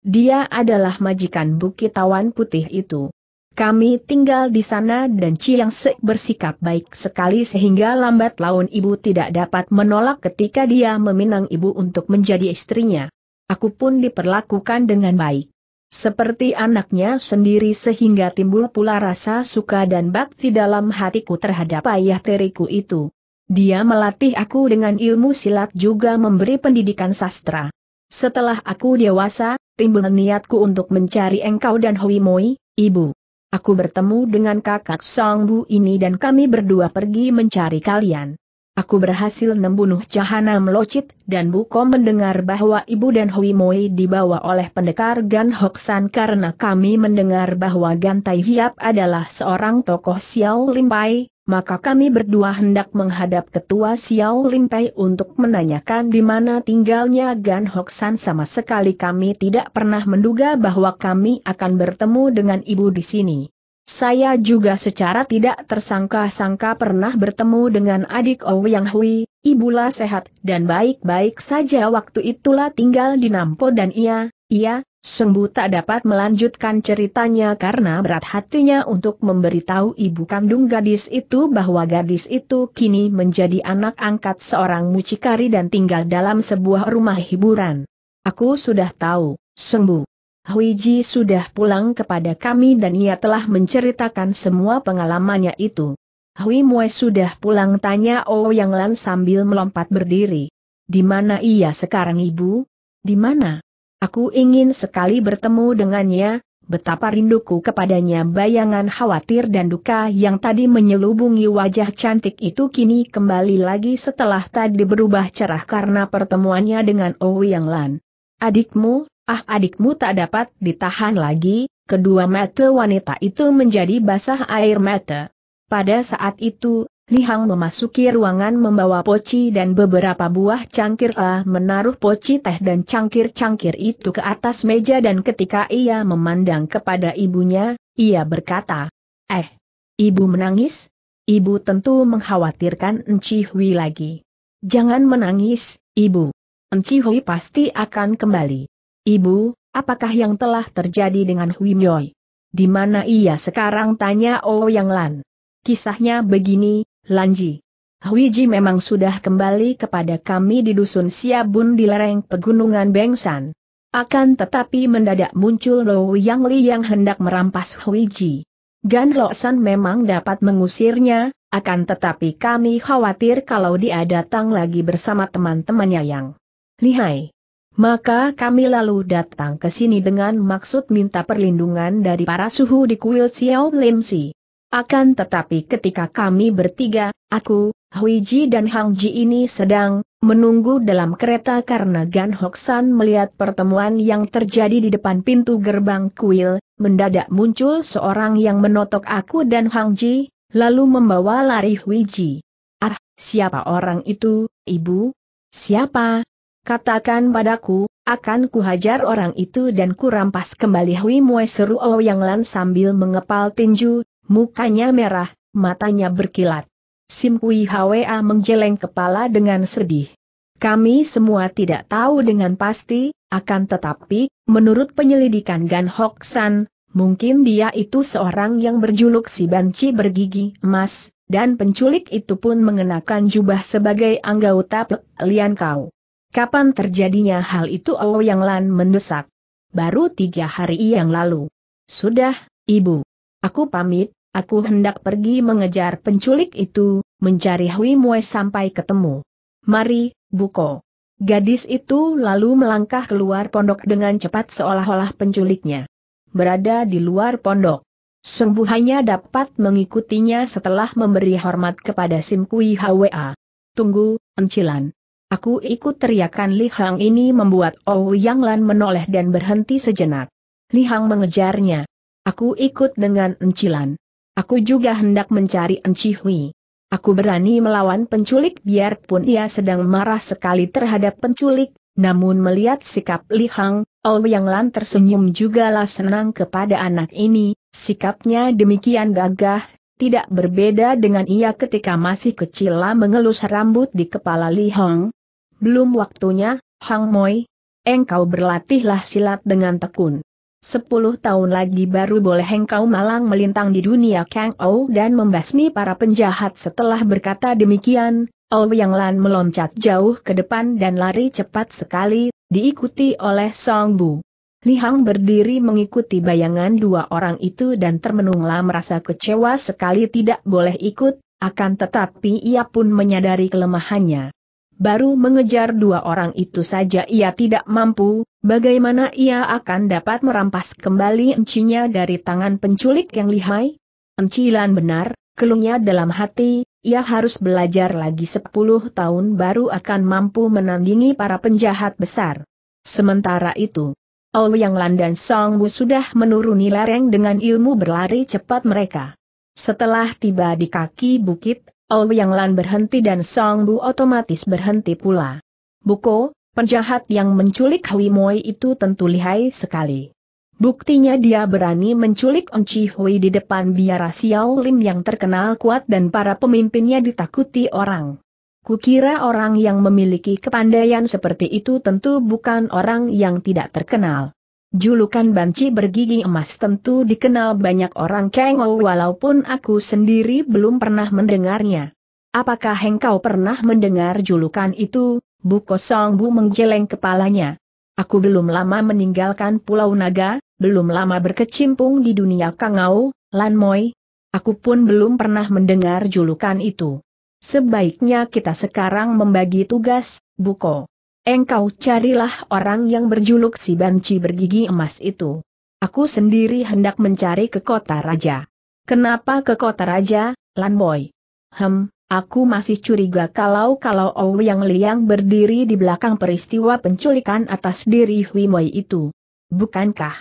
Dia adalah majikan bukit tawan putih itu. Kami tinggal di sana dan Chiang Se bersikap baik sekali sehingga lambat laun ibu tidak dapat menolak ketika dia meminang ibu untuk menjadi istrinya. Aku pun diperlakukan dengan baik. Seperti anaknya sendiri sehingga timbul pula rasa suka dan bakti dalam hatiku terhadap ayah teriku itu. Dia melatih aku dengan ilmu silat juga memberi pendidikan sastra. Setelah aku dewasa, timbul niatku untuk mencari engkau dan Hui Moi, ibu. Aku bertemu dengan kakak Song Bu ini dan kami berdua pergi mencari kalian. Aku berhasil membunuh Cahana Melocit dan Buko mendengar bahwa Ibu dan Hui Moi dibawa oleh pendekar Gan Hoksan karena kami mendengar bahwa Gan Tai Hiap adalah seorang tokoh Xiao Limpai, maka kami berdua hendak menghadap ketua Xiao Limpei untuk menanyakan di mana tinggalnya Gan Hoksan sama sekali kami tidak pernah menduga bahwa kami akan bertemu dengan ibu di sini. Saya juga secara tidak tersangka-sangka pernah bertemu dengan adik Ouyang Hui, ibulah sehat dan baik-baik saja waktu itulah tinggal di Nampo dan ia, ia, Sembu tak dapat melanjutkan ceritanya karena berat hatinya untuk memberitahu ibu kandung gadis itu bahwa gadis itu kini menjadi anak angkat seorang mucikari dan tinggal dalam sebuah rumah hiburan. Aku sudah tahu, Sembu. Huiji sudah pulang kepada kami dan ia telah menceritakan semua pengalamannya itu. Hui Mue sudah pulang tanya Oh Yang Lan sambil melompat berdiri. Di mana ia sekarang ibu? Di mana? Aku ingin sekali bertemu dengannya, betapa rinduku kepadanya bayangan khawatir dan duka yang tadi menyelubungi wajah cantik itu kini kembali lagi setelah tadi berubah cerah karena pertemuannya dengan Ouyang Lan. Adikmu, ah adikmu tak dapat ditahan lagi, kedua mata wanita itu menjadi basah air mata. Pada saat itu, Li Hang memasuki ruangan membawa poci dan beberapa buah cangkir A ah, menaruh poci teh dan cangkir-cangkir itu ke atas meja dan ketika ia memandang kepada ibunya, ia berkata, Eh, ibu menangis? Ibu tentu mengkhawatirkan Enci Hui lagi. Jangan menangis, ibu. Enci Hui pasti akan kembali. Ibu, apakah yang telah terjadi dengan Hui Mioi? Di mana ia sekarang tanya Ouyang oh Lan? Kisahnya begini, Lanji. Huiji memang sudah kembali kepada kami di dusun Siabun di lereng pegunungan Bengsan. Akan tetapi mendadak muncul Lo Yang Li yang hendak merampas Huiji. Gan Lo San memang dapat mengusirnya, akan tetapi kami khawatir kalau dia datang lagi bersama teman-temannya yang lihai. Maka kami lalu datang ke sini dengan maksud minta perlindungan dari para suhu di kuil Xiao Lim akan tetapi ketika kami bertiga, aku, Huiji dan Hang Ji ini sedang menunggu dalam kereta karena Gan Hoksan melihat pertemuan yang terjadi di depan pintu gerbang kuil, mendadak muncul seorang yang menotok aku dan Hang Ji, lalu membawa lari Huiji. Ah, siapa orang itu, ibu? Siapa? Katakan padaku, akan kuhajar orang itu dan kurampas kembali Hui Mue seru O Yang Lan sambil mengepal tinju, Mukanya merah, matanya berkilat. Sim Kui Hwa menggeleng kepala dengan sedih. Kami semua tidak tahu dengan pasti, akan tetapi, menurut penyelidikan Gan Hok San, mungkin dia itu seorang yang berjuluk si banci bergigi emas, dan penculik itu pun mengenakan jubah sebagai anggota Lian Kau. Kapan terjadinya hal itu Oh Yang Lan mendesak. Baru tiga hari yang lalu. Sudah, Ibu. Aku pamit, Aku hendak pergi mengejar penculik itu, mencari Hui Mue sampai ketemu. Mari, Buko. Gadis itu lalu melangkah keluar pondok dengan cepat seolah-olah penculiknya. Berada di luar pondok. hanya dapat mengikutinya setelah memberi hormat kepada Sim Kui Hwa. Tunggu, encilan. Aku ikut teriakan Li Hang ini membuat Ou Yang Lan menoleh dan berhenti sejenak. Li Hang mengejarnya. Aku ikut dengan encilan. Aku juga hendak mencari Enci Hui. Aku berani melawan penculik biarpun ia sedang marah sekali terhadap penculik, namun melihat sikap Li Hang, Oh Yang Lan tersenyum lah senang kepada anak ini, sikapnya demikian gagah, tidak berbeda dengan ia ketika masih kecil mengelus rambut di kepala Li Hang. Belum waktunya, Hang Moi, engkau berlatihlah silat dengan tekun. Sepuluh tahun lagi baru boleh engkau malang melintang di dunia Kang Ou dan membasmi para penjahat setelah berkata demikian, Ou Yang Lan meloncat jauh ke depan dan lari cepat sekali, diikuti oleh Song Bu. Li Hang berdiri mengikuti bayangan dua orang itu dan termenunglah merasa kecewa sekali tidak boleh ikut, akan tetapi ia pun menyadari kelemahannya. Baru mengejar dua orang itu saja ia tidak mampu, bagaimana ia akan dapat merampas kembali encinya dari tangan penculik yang lihai? Encilan benar, keluhnya dalam hati, ia harus belajar lagi sepuluh tahun baru akan mampu menandingi para penjahat besar. Sementara itu, Ouyang Yang Lan dan Song Wu sudah menuruni lereng dengan ilmu berlari cepat mereka. Setelah tiba di kaki bukit, yang Lan berhenti dan Song Bu otomatis berhenti pula. Buko, penjahat yang menculik Hui Moi itu tentu lihai sekali. Buktinya dia berani menculik Ong Chi Hui di depan biara Xiao Lim yang terkenal kuat dan para pemimpinnya ditakuti orang. Kukira orang yang memiliki kepandaian seperti itu tentu bukan orang yang tidak terkenal. Julukan banci bergigi emas tentu dikenal banyak orang Kengo walaupun aku sendiri belum pernah mendengarnya. Apakah engkau pernah mendengar julukan itu? Bu Kosong Bu menggeleng kepalanya. Aku belum lama meninggalkan Pulau Naga, belum lama berkecimpung di dunia Kangau, Lan Moi. Aku pun belum pernah mendengar julukan itu. Sebaiknya kita sekarang membagi tugas, Buko. Engkau carilah orang yang berjuluk si banci bergigi emas itu. Aku sendiri hendak mencari ke kota raja. Kenapa ke kota raja, Lanboy? Hem, aku masih curiga kalau-kalau oh yang Liang berdiri di belakang peristiwa penculikan atas diri Huimoy itu. Bukankah?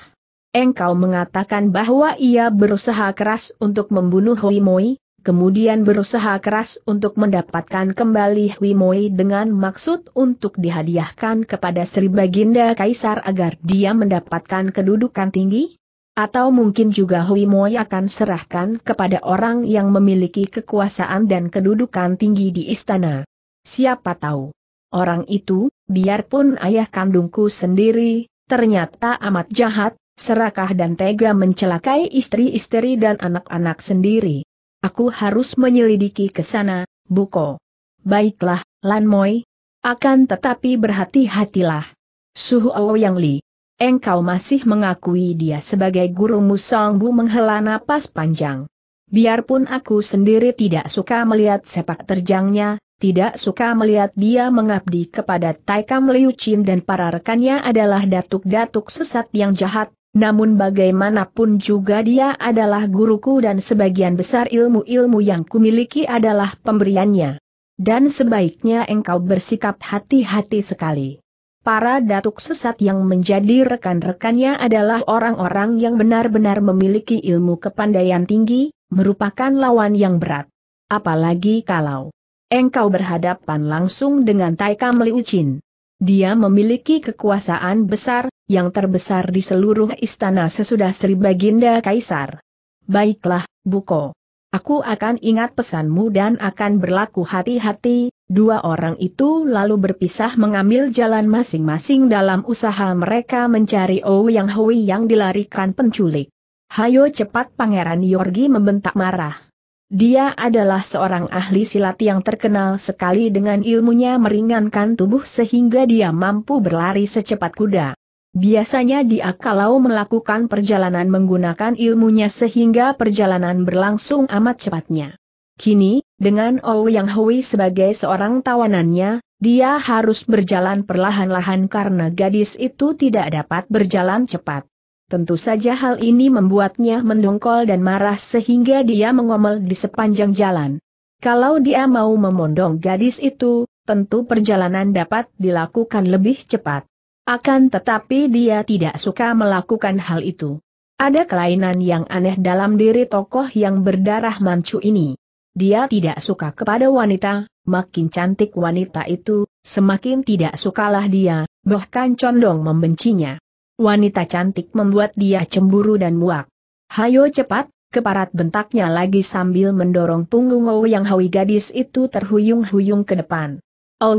Engkau mengatakan bahwa ia berusaha keras untuk membunuh Huimoy? kemudian berusaha keras untuk mendapatkan kembali Hui dengan maksud untuk dihadiahkan kepada Sri Baginda Kaisar agar dia mendapatkan kedudukan tinggi? Atau mungkin juga Hui akan serahkan kepada orang yang memiliki kekuasaan dan kedudukan tinggi di istana. Siapa tahu. Orang itu, biarpun ayah kandungku sendiri, ternyata amat jahat, serakah dan tega mencelakai istri-istri dan anak-anak sendiri. Aku harus menyelidiki ke sana, Buko. Baiklah, Lan Moi. Akan tetapi berhati-hatilah. Suhu Yang Li. Engkau masih mengakui dia sebagai gurumu Song Bu menghela napas panjang. Biarpun aku sendiri tidak suka melihat sepak terjangnya, tidak suka melihat dia mengabdi kepada Taikam Liu Chin dan para rekannya adalah datuk-datuk sesat yang jahat, namun bagaimanapun juga dia adalah guruku dan sebagian besar ilmu-ilmu yang kumiliki adalah pemberiannya. Dan sebaiknya engkau bersikap hati-hati sekali. Para datuk sesat yang menjadi rekan-rekannya adalah orang-orang yang benar-benar memiliki ilmu kepandaian tinggi, merupakan lawan yang berat. Apalagi kalau engkau berhadapan langsung dengan Taika Meliucin. Dia memiliki kekuasaan besar, yang terbesar di seluruh istana sesudah Sri Baginda Kaisar. Baiklah, Buko. Aku akan ingat pesanmu dan akan berlaku hati-hati, dua orang itu lalu berpisah mengambil jalan masing-masing dalam usaha mereka mencari oh yang Hui yang dilarikan penculik. Hayo cepat Pangeran Yorgi membentak marah. Dia adalah seorang ahli silat yang terkenal sekali dengan ilmunya meringankan tubuh sehingga dia mampu berlari secepat kuda. Biasanya dia kalau melakukan perjalanan menggunakan ilmunya sehingga perjalanan berlangsung amat cepatnya. Kini, dengan yang Hui sebagai seorang tawanannya, dia harus berjalan perlahan-lahan karena gadis itu tidak dapat berjalan cepat. Tentu saja hal ini membuatnya mendongkol dan marah sehingga dia mengomel di sepanjang jalan. Kalau dia mau memondong gadis itu, tentu perjalanan dapat dilakukan lebih cepat. Akan tetapi dia tidak suka melakukan hal itu. Ada kelainan yang aneh dalam diri tokoh yang berdarah mancu ini. Dia tidak suka kepada wanita, makin cantik wanita itu, semakin tidak sukalah dia, bahkan condong membencinya. Wanita cantik membuat dia cemburu dan muak. Hayo cepat, keparat bentaknya lagi sambil mendorong punggung yang Hui gadis itu terhuyung-huyung ke depan.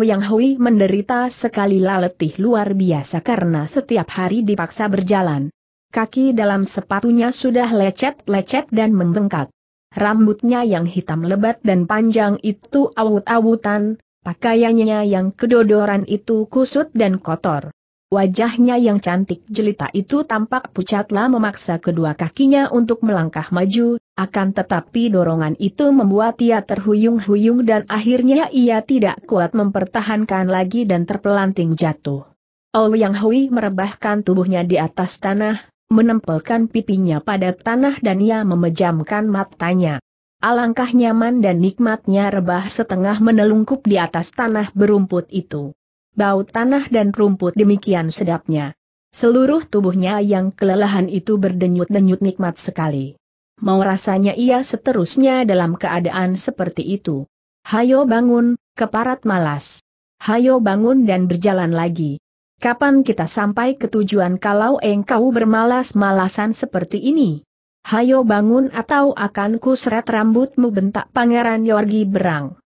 yang Hui menderita sekali letih luar biasa karena setiap hari dipaksa berjalan. Kaki dalam sepatunya sudah lecet-lecet dan membengkak. Rambutnya yang hitam lebat dan panjang itu awut-awutan, pakaiannya yang kedodoran itu kusut dan kotor. Wajahnya yang cantik jelita itu tampak pucatlah memaksa kedua kakinya untuk melangkah maju, akan tetapi dorongan itu membuat ia terhuyung-huyung dan akhirnya ia tidak kuat mempertahankan lagi dan terpelanting jatuh. Oh Yang Hui merebahkan tubuhnya di atas tanah, menempelkan pipinya pada tanah dan ia memejamkan matanya. Alangkah nyaman dan nikmatnya rebah setengah menelungkup di atas tanah berumput itu bau tanah dan rumput demikian sedapnya. Seluruh tubuhnya yang kelelahan itu berdenyut-denyut nikmat sekali. Mau rasanya ia seterusnya dalam keadaan seperti itu. Hayo bangun, keparat malas. Hayo bangun dan berjalan lagi. Kapan kita sampai ke tujuan kalau engkau bermalas-malasan seperti ini? Hayo bangun atau akan kusret rambutmu bentak Pangeran Yorgi berang.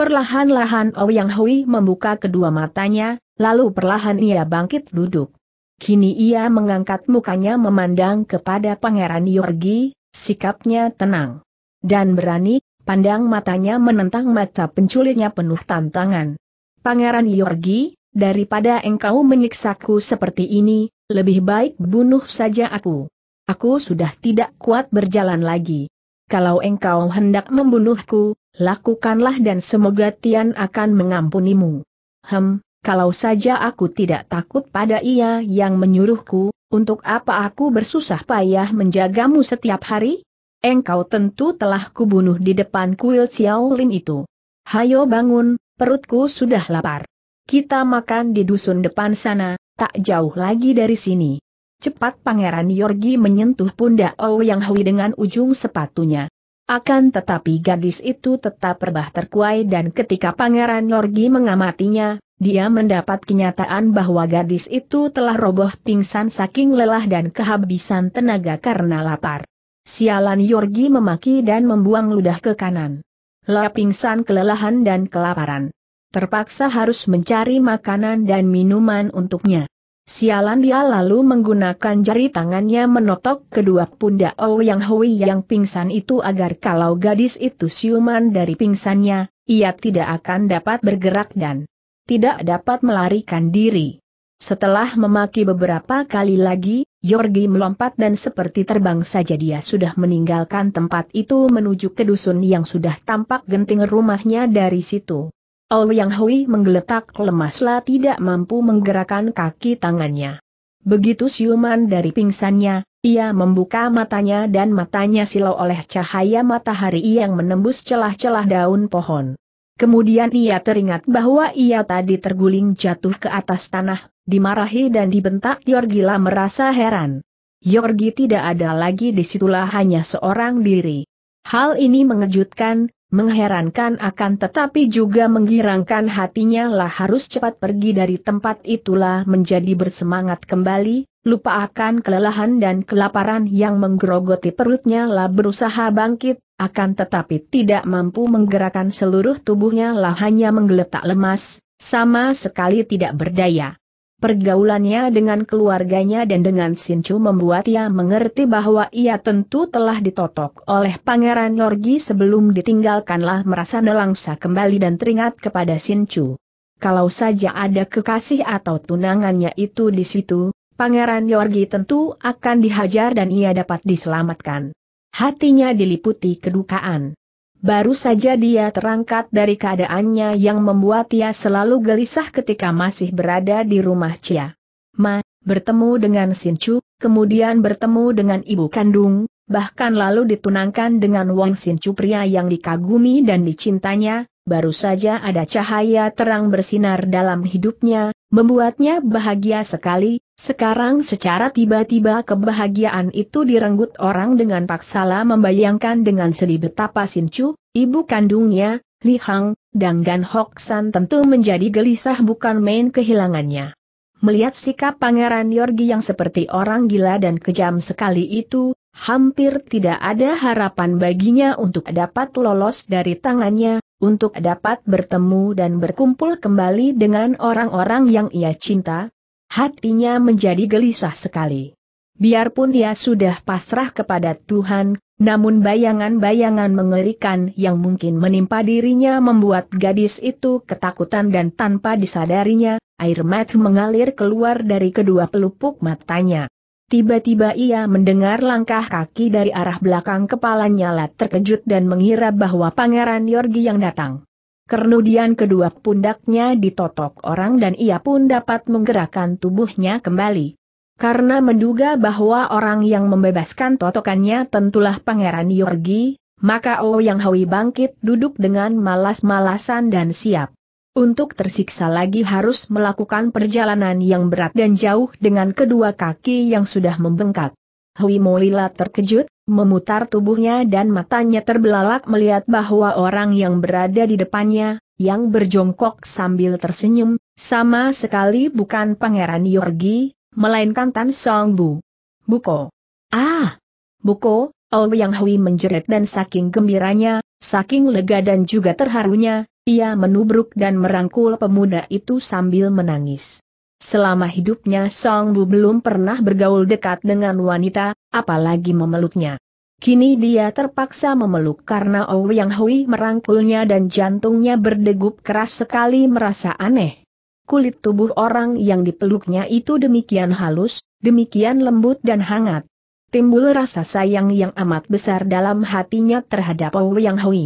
Perlahan-lahan Ouyang Hui membuka kedua matanya, lalu perlahan ia bangkit duduk. Kini ia mengangkat mukanya memandang kepada Pangeran Yorgi, sikapnya tenang. Dan berani, pandang matanya menentang mata penculiknya penuh tantangan. Pangeran Yorgi, daripada engkau menyiksaku seperti ini, lebih baik bunuh saja aku. Aku sudah tidak kuat berjalan lagi. Kalau engkau hendak membunuhku, Lakukanlah dan semoga Tian akan mengampunimu. Hem, kalau saja aku tidak takut pada ia yang menyuruhku, untuk apa aku bersusah payah menjagamu setiap hari? Engkau tentu telah kubunuh di depan kuil Xiaolin itu. Hayo bangun, perutku sudah lapar. Kita makan di dusun depan sana, tak jauh lagi dari sini. Cepat Pangeran Yorgi menyentuh pundak Ouyang Hui dengan ujung sepatunya. Akan tetapi gadis itu tetap rebah terkuai dan ketika Pangeran Norgi mengamatinya, dia mendapat kenyataan bahwa gadis itu telah roboh pingsan saking lelah dan kehabisan tenaga karena lapar. Sialan Yorgi memaki dan membuang ludah ke kanan. La pingsan kelelahan dan kelaparan. Terpaksa harus mencari makanan dan minuman untuknya. Sialan dia lalu menggunakan jari tangannya menotok kedua pundak Yang Hui yang pingsan itu agar kalau gadis itu siuman dari pingsannya, ia tidak akan dapat bergerak dan tidak dapat melarikan diri. Setelah memaki beberapa kali lagi, Yorgi melompat dan seperti terbang saja dia sudah meninggalkan tempat itu menuju ke dusun yang sudah tampak genting rumahnya dari situ. Yang Hui menggeletak lemaslah tidak mampu menggerakkan kaki tangannya. Begitu siuman dari pingsannya, ia membuka matanya dan matanya silau oleh cahaya matahari yang menembus celah-celah daun pohon. Kemudian ia teringat bahwa ia tadi terguling jatuh ke atas tanah, dimarahi dan dibentak Yorgila merasa heran. Yorgi tidak ada lagi disitulah hanya seorang diri. Hal ini mengejutkan, Mengherankan akan tetapi juga menggirangkan hatinya lah harus cepat pergi dari tempat itulah menjadi bersemangat kembali, lupa akan kelelahan dan kelaparan yang menggerogoti perutnya lah berusaha bangkit, akan tetapi tidak mampu menggerakkan seluruh tubuhnya lah hanya menggeletak lemas, sama sekali tidak berdaya. Pergaulannya dengan keluarganya dan dengan Sinchu membuat ia mengerti bahwa ia tentu telah ditotok oleh Pangeran Yorgi sebelum ditinggalkanlah merasa nelangsa kembali dan teringat kepada Sinchu. Kalau saja ada kekasih atau tunangannya itu di situ, Pangeran Yorgi tentu akan dihajar dan ia dapat diselamatkan. Hatinya diliputi kedukaan. Baru saja dia terangkat dari keadaannya yang membuat ia selalu gelisah ketika masih berada di rumah Cia. Ma, bertemu dengan Chu, kemudian bertemu dengan ibu kandung, bahkan lalu ditunangkan dengan Wang Chu pria yang dikagumi dan dicintanya, baru saja ada cahaya terang bersinar dalam hidupnya, membuatnya bahagia sekali, sekarang secara tiba-tiba kebahagiaan itu direnggut orang dengan paksala membayangkan dengan sedih betapa Chu, ibu kandungnya, Li Hang, dan Hok San tentu menjadi gelisah bukan main kehilangannya. Melihat sikap Pangeran Yorgi yang seperti orang gila dan kejam sekali itu, hampir tidak ada harapan baginya untuk dapat lolos dari tangannya, untuk dapat bertemu dan berkumpul kembali dengan orang-orang yang ia cinta, Hatinya menjadi gelisah sekali. Biarpun dia sudah pasrah kepada Tuhan, namun bayangan-bayangan mengerikan yang mungkin menimpa dirinya membuat gadis itu ketakutan dan tanpa disadarinya, air mata mengalir keluar dari kedua pelupuk matanya. Tiba-tiba ia mendengar langkah kaki dari arah belakang kepalanya lah terkejut dan mengira bahwa Pangeran Yorgi yang datang. Kernudian kedua pundaknya ditotok orang dan ia pun dapat menggerakkan tubuhnya kembali. Karena menduga bahwa orang yang membebaskan totokannya tentulah Pangeran Yorgi, maka oh yang Hawi bangkit duduk dengan malas-malasan dan siap. Untuk tersiksa lagi harus melakukan perjalanan yang berat dan jauh dengan kedua kaki yang sudah membengkak. Hui Moila terkejut, memutar tubuhnya dan matanya terbelalak melihat bahwa orang yang berada di depannya, yang berjongkok sambil tersenyum, sama sekali bukan Pangeran Yorgi, melainkan Tan Song Bu. Buko. Ah! Buko, oh yang Hui menjerit dan saking gembiranya, saking lega dan juga terharunya, ia menubruk dan merangkul pemuda itu sambil menangis. Selama hidupnya Song Bu belum pernah bergaul dekat dengan wanita, apalagi memeluknya. Kini dia terpaksa memeluk karena Ou oh Yang Hui merangkulnya dan jantungnya berdegup keras sekali merasa aneh. Kulit tubuh orang yang dipeluknya itu demikian halus, demikian lembut dan hangat. Timbul rasa sayang yang amat besar dalam hatinya terhadap Ou oh Yang Hui.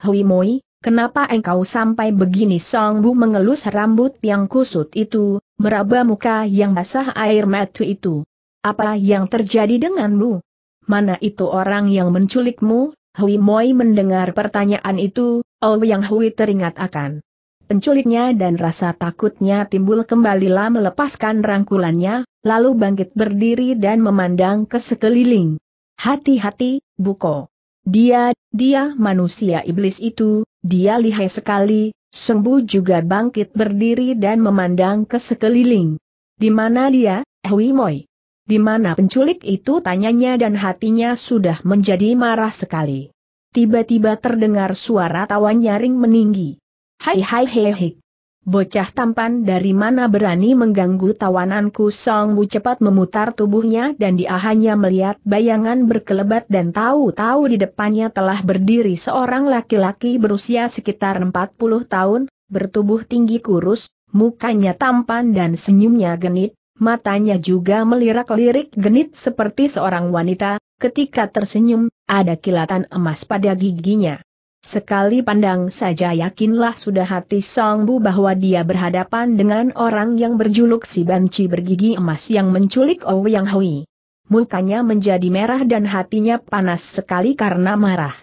Hui Moi, Kenapa engkau sampai begini Song Bu mengelus rambut yang kusut itu, meraba muka yang basah air mata itu. Apa yang terjadi denganmu? Mana itu orang yang menculikmu? Hui Moi mendengar pertanyaan itu, Oh Yang Hui teringat akan penculiknya dan rasa takutnya timbul kembalilah melepaskan rangkulannya, lalu bangkit berdiri dan memandang ke sekeliling. Hati-hati, Buko. Dia, dia manusia iblis itu, dia lihai sekali, Sengbu juga bangkit berdiri dan memandang ke sekeliling. Di mana dia, Hui Moi? Di mana penculik itu tanyanya dan hatinya sudah menjadi marah sekali. Tiba-tiba terdengar suara tawa nyaring meninggi. Hai hai hei hik. Bocah tampan dari mana berani mengganggu tawananku Song Wu cepat memutar tubuhnya dan dia hanya melihat bayangan berkelebat dan tahu-tahu di depannya telah berdiri seorang laki-laki berusia sekitar 40 tahun, bertubuh tinggi kurus, mukanya tampan dan senyumnya genit, matanya juga melirak-lirik genit seperti seorang wanita, ketika tersenyum, ada kilatan emas pada giginya. Sekali pandang saja yakinlah sudah hati Song Bu bahwa dia berhadapan dengan orang yang berjuluk si banci bergigi emas yang menculik Ouyang Hui. Mukanya menjadi merah dan hatinya panas sekali karena marah.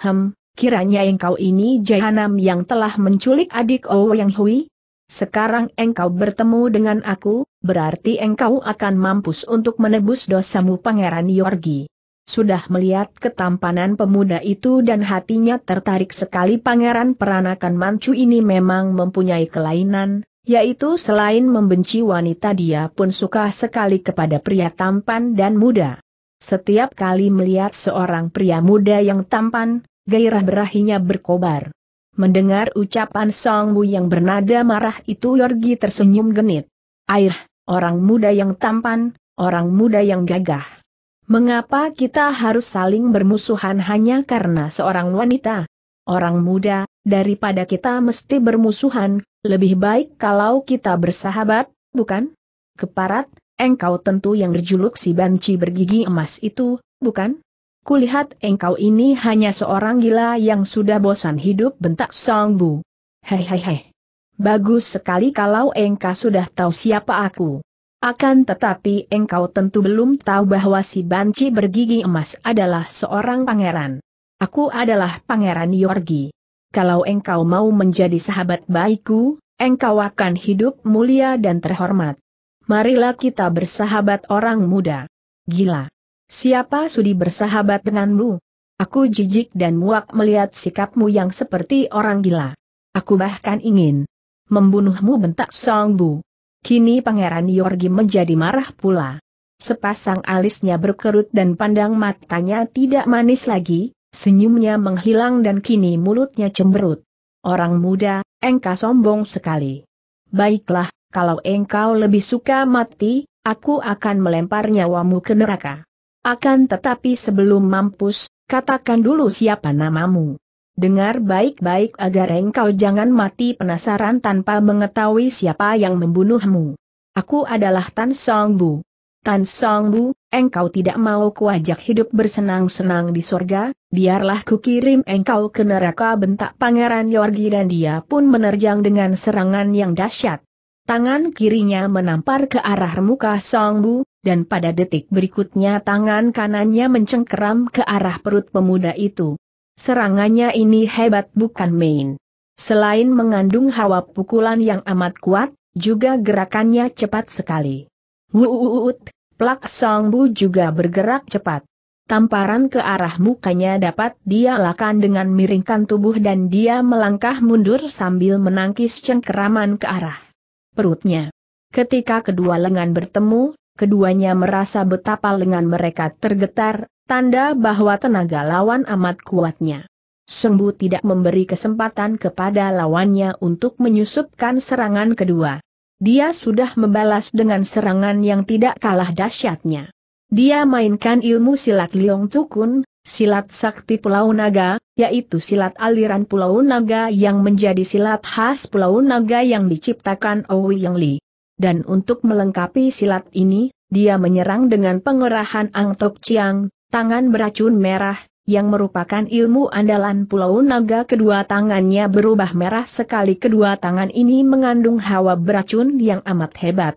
Hem, kiranya engkau ini jahanam yang telah menculik adik Ouyang Hui? Sekarang engkau bertemu dengan aku, berarti engkau akan mampus untuk menebus dosamu Pangeran Yorgi. Sudah melihat ketampanan pemuda itu dan hatinya tertarik sekali pangeran peranakan mancu ini memang mempunyai kelainan, yaitu selain membenci wanita dia pun suka sekali kepada pria tampan dan muda. Setiap kali melihat seorang pria muda yang tampan, gairah berahinya berkobar. Mendengar ucapan Song Wu yang bernada marah itu Yorgi tersenyum genit. Air, orang muda yang tampan, orang muda yang gagah. Mengapa kita harus saling bermusuhan hanya karena seorang wanita? Orang muda, daripada kita mesti bermusuhan, lebih baik kalau kita bersahabat, bukan? Keparat, engkau tentu yang berjuluk si banci bergigi emas itu, bukan? Kulihat engkau ini hanya seorang gila yang sudah bosan hidup bentak Song Bu. hei, Bagus sekali kalau engkau sudah tahu siapa aku. Akan tetapi engkau tentu belum tahu bahwa si banci bergigi emas adalah seorang pangeran. Aku adalah pangeran Yorgi. Kalau engkau mau menjadi sahabat baikku, engkau akan hidup mulia dan terhormat. Marilah kita bersahabat orang muda. Gila. Siapa sudi bersahabat denganmu? Aku jijik dan muak melihat sikapmu yang seperti orang gila. Aku bahkan ingin membunuhmu bentak Song Bu. Kini Pangeran Yorgi menjadi marah pula. Sepasang alisnya berkerut dan pandang matanya tidak manis lagi, senyumnya menghilang dan kini mulutnya cemberut. Orang muda, engkau sombong sekali. Baiklah, kalau engkau lebih suka mati, aku akan melempar nyawamu ke neraka. Akan tetapi sebelum mampus, katakan dulu siapa namamu. Dengar baik-baik agar engkau jangan mati penasaran tanpa mengetahui siapa yang membunuhmu. Aku adalah Tan Song Bu. Tan Song Bu, engkau tidak mau kuajak hidup bersenang-senang di sorga, biarlah kukirim engkau ke neraka bentak Pangeran Yorgi dan dia pun menerjang dengan serangan yang dahsyat. Tangan kirinya menampar ke arah muka Song Bu, dan pada detik berikutnya tangan kanannya mencengkeram ke arah perut pemuda itu. Serangannya ini hebat bukan main. Selain mengandung hawa pukulan yang amat kuat, juga gerakannya cepat sekali. Wuut, plak Songbu juga bergerak cepat. Tamparan ke arah mukanya dapat dia lakukan dengan miringkan tubuh dan dia melangkah mundur sambil menangkis cengkeraman ke arah perutnya. Ketika kedua lengan bertemu, keduanya merasa betapa lengan mereka tergetar, tanda bahwa tenaga lawan amat kuatnya. Sembu tidak memberi kesempatan kepada lawannya untuk menyusupkan serangan kedua. Dia sudah membalas dengan serangan yang tidak kalah dahsyatnya. Dia mainkan ilmu silat Liong Cukun, silat sakti Pulau Naga, yaitu silat aliran Pulau Naga yang menjadi silat khas Pulau Naga yang diciptakan Owi Yang Li. Dan untuk melengkapi silat ini, dia menyerang dengan pengerahan Ang Tok Chiang, tangan beracun merah, yang merupakan ilmu andalan Pulau Naga kedua tangannya berubah merah sekali kedua tangan ini mengandung hawa beracun yang amat hebat.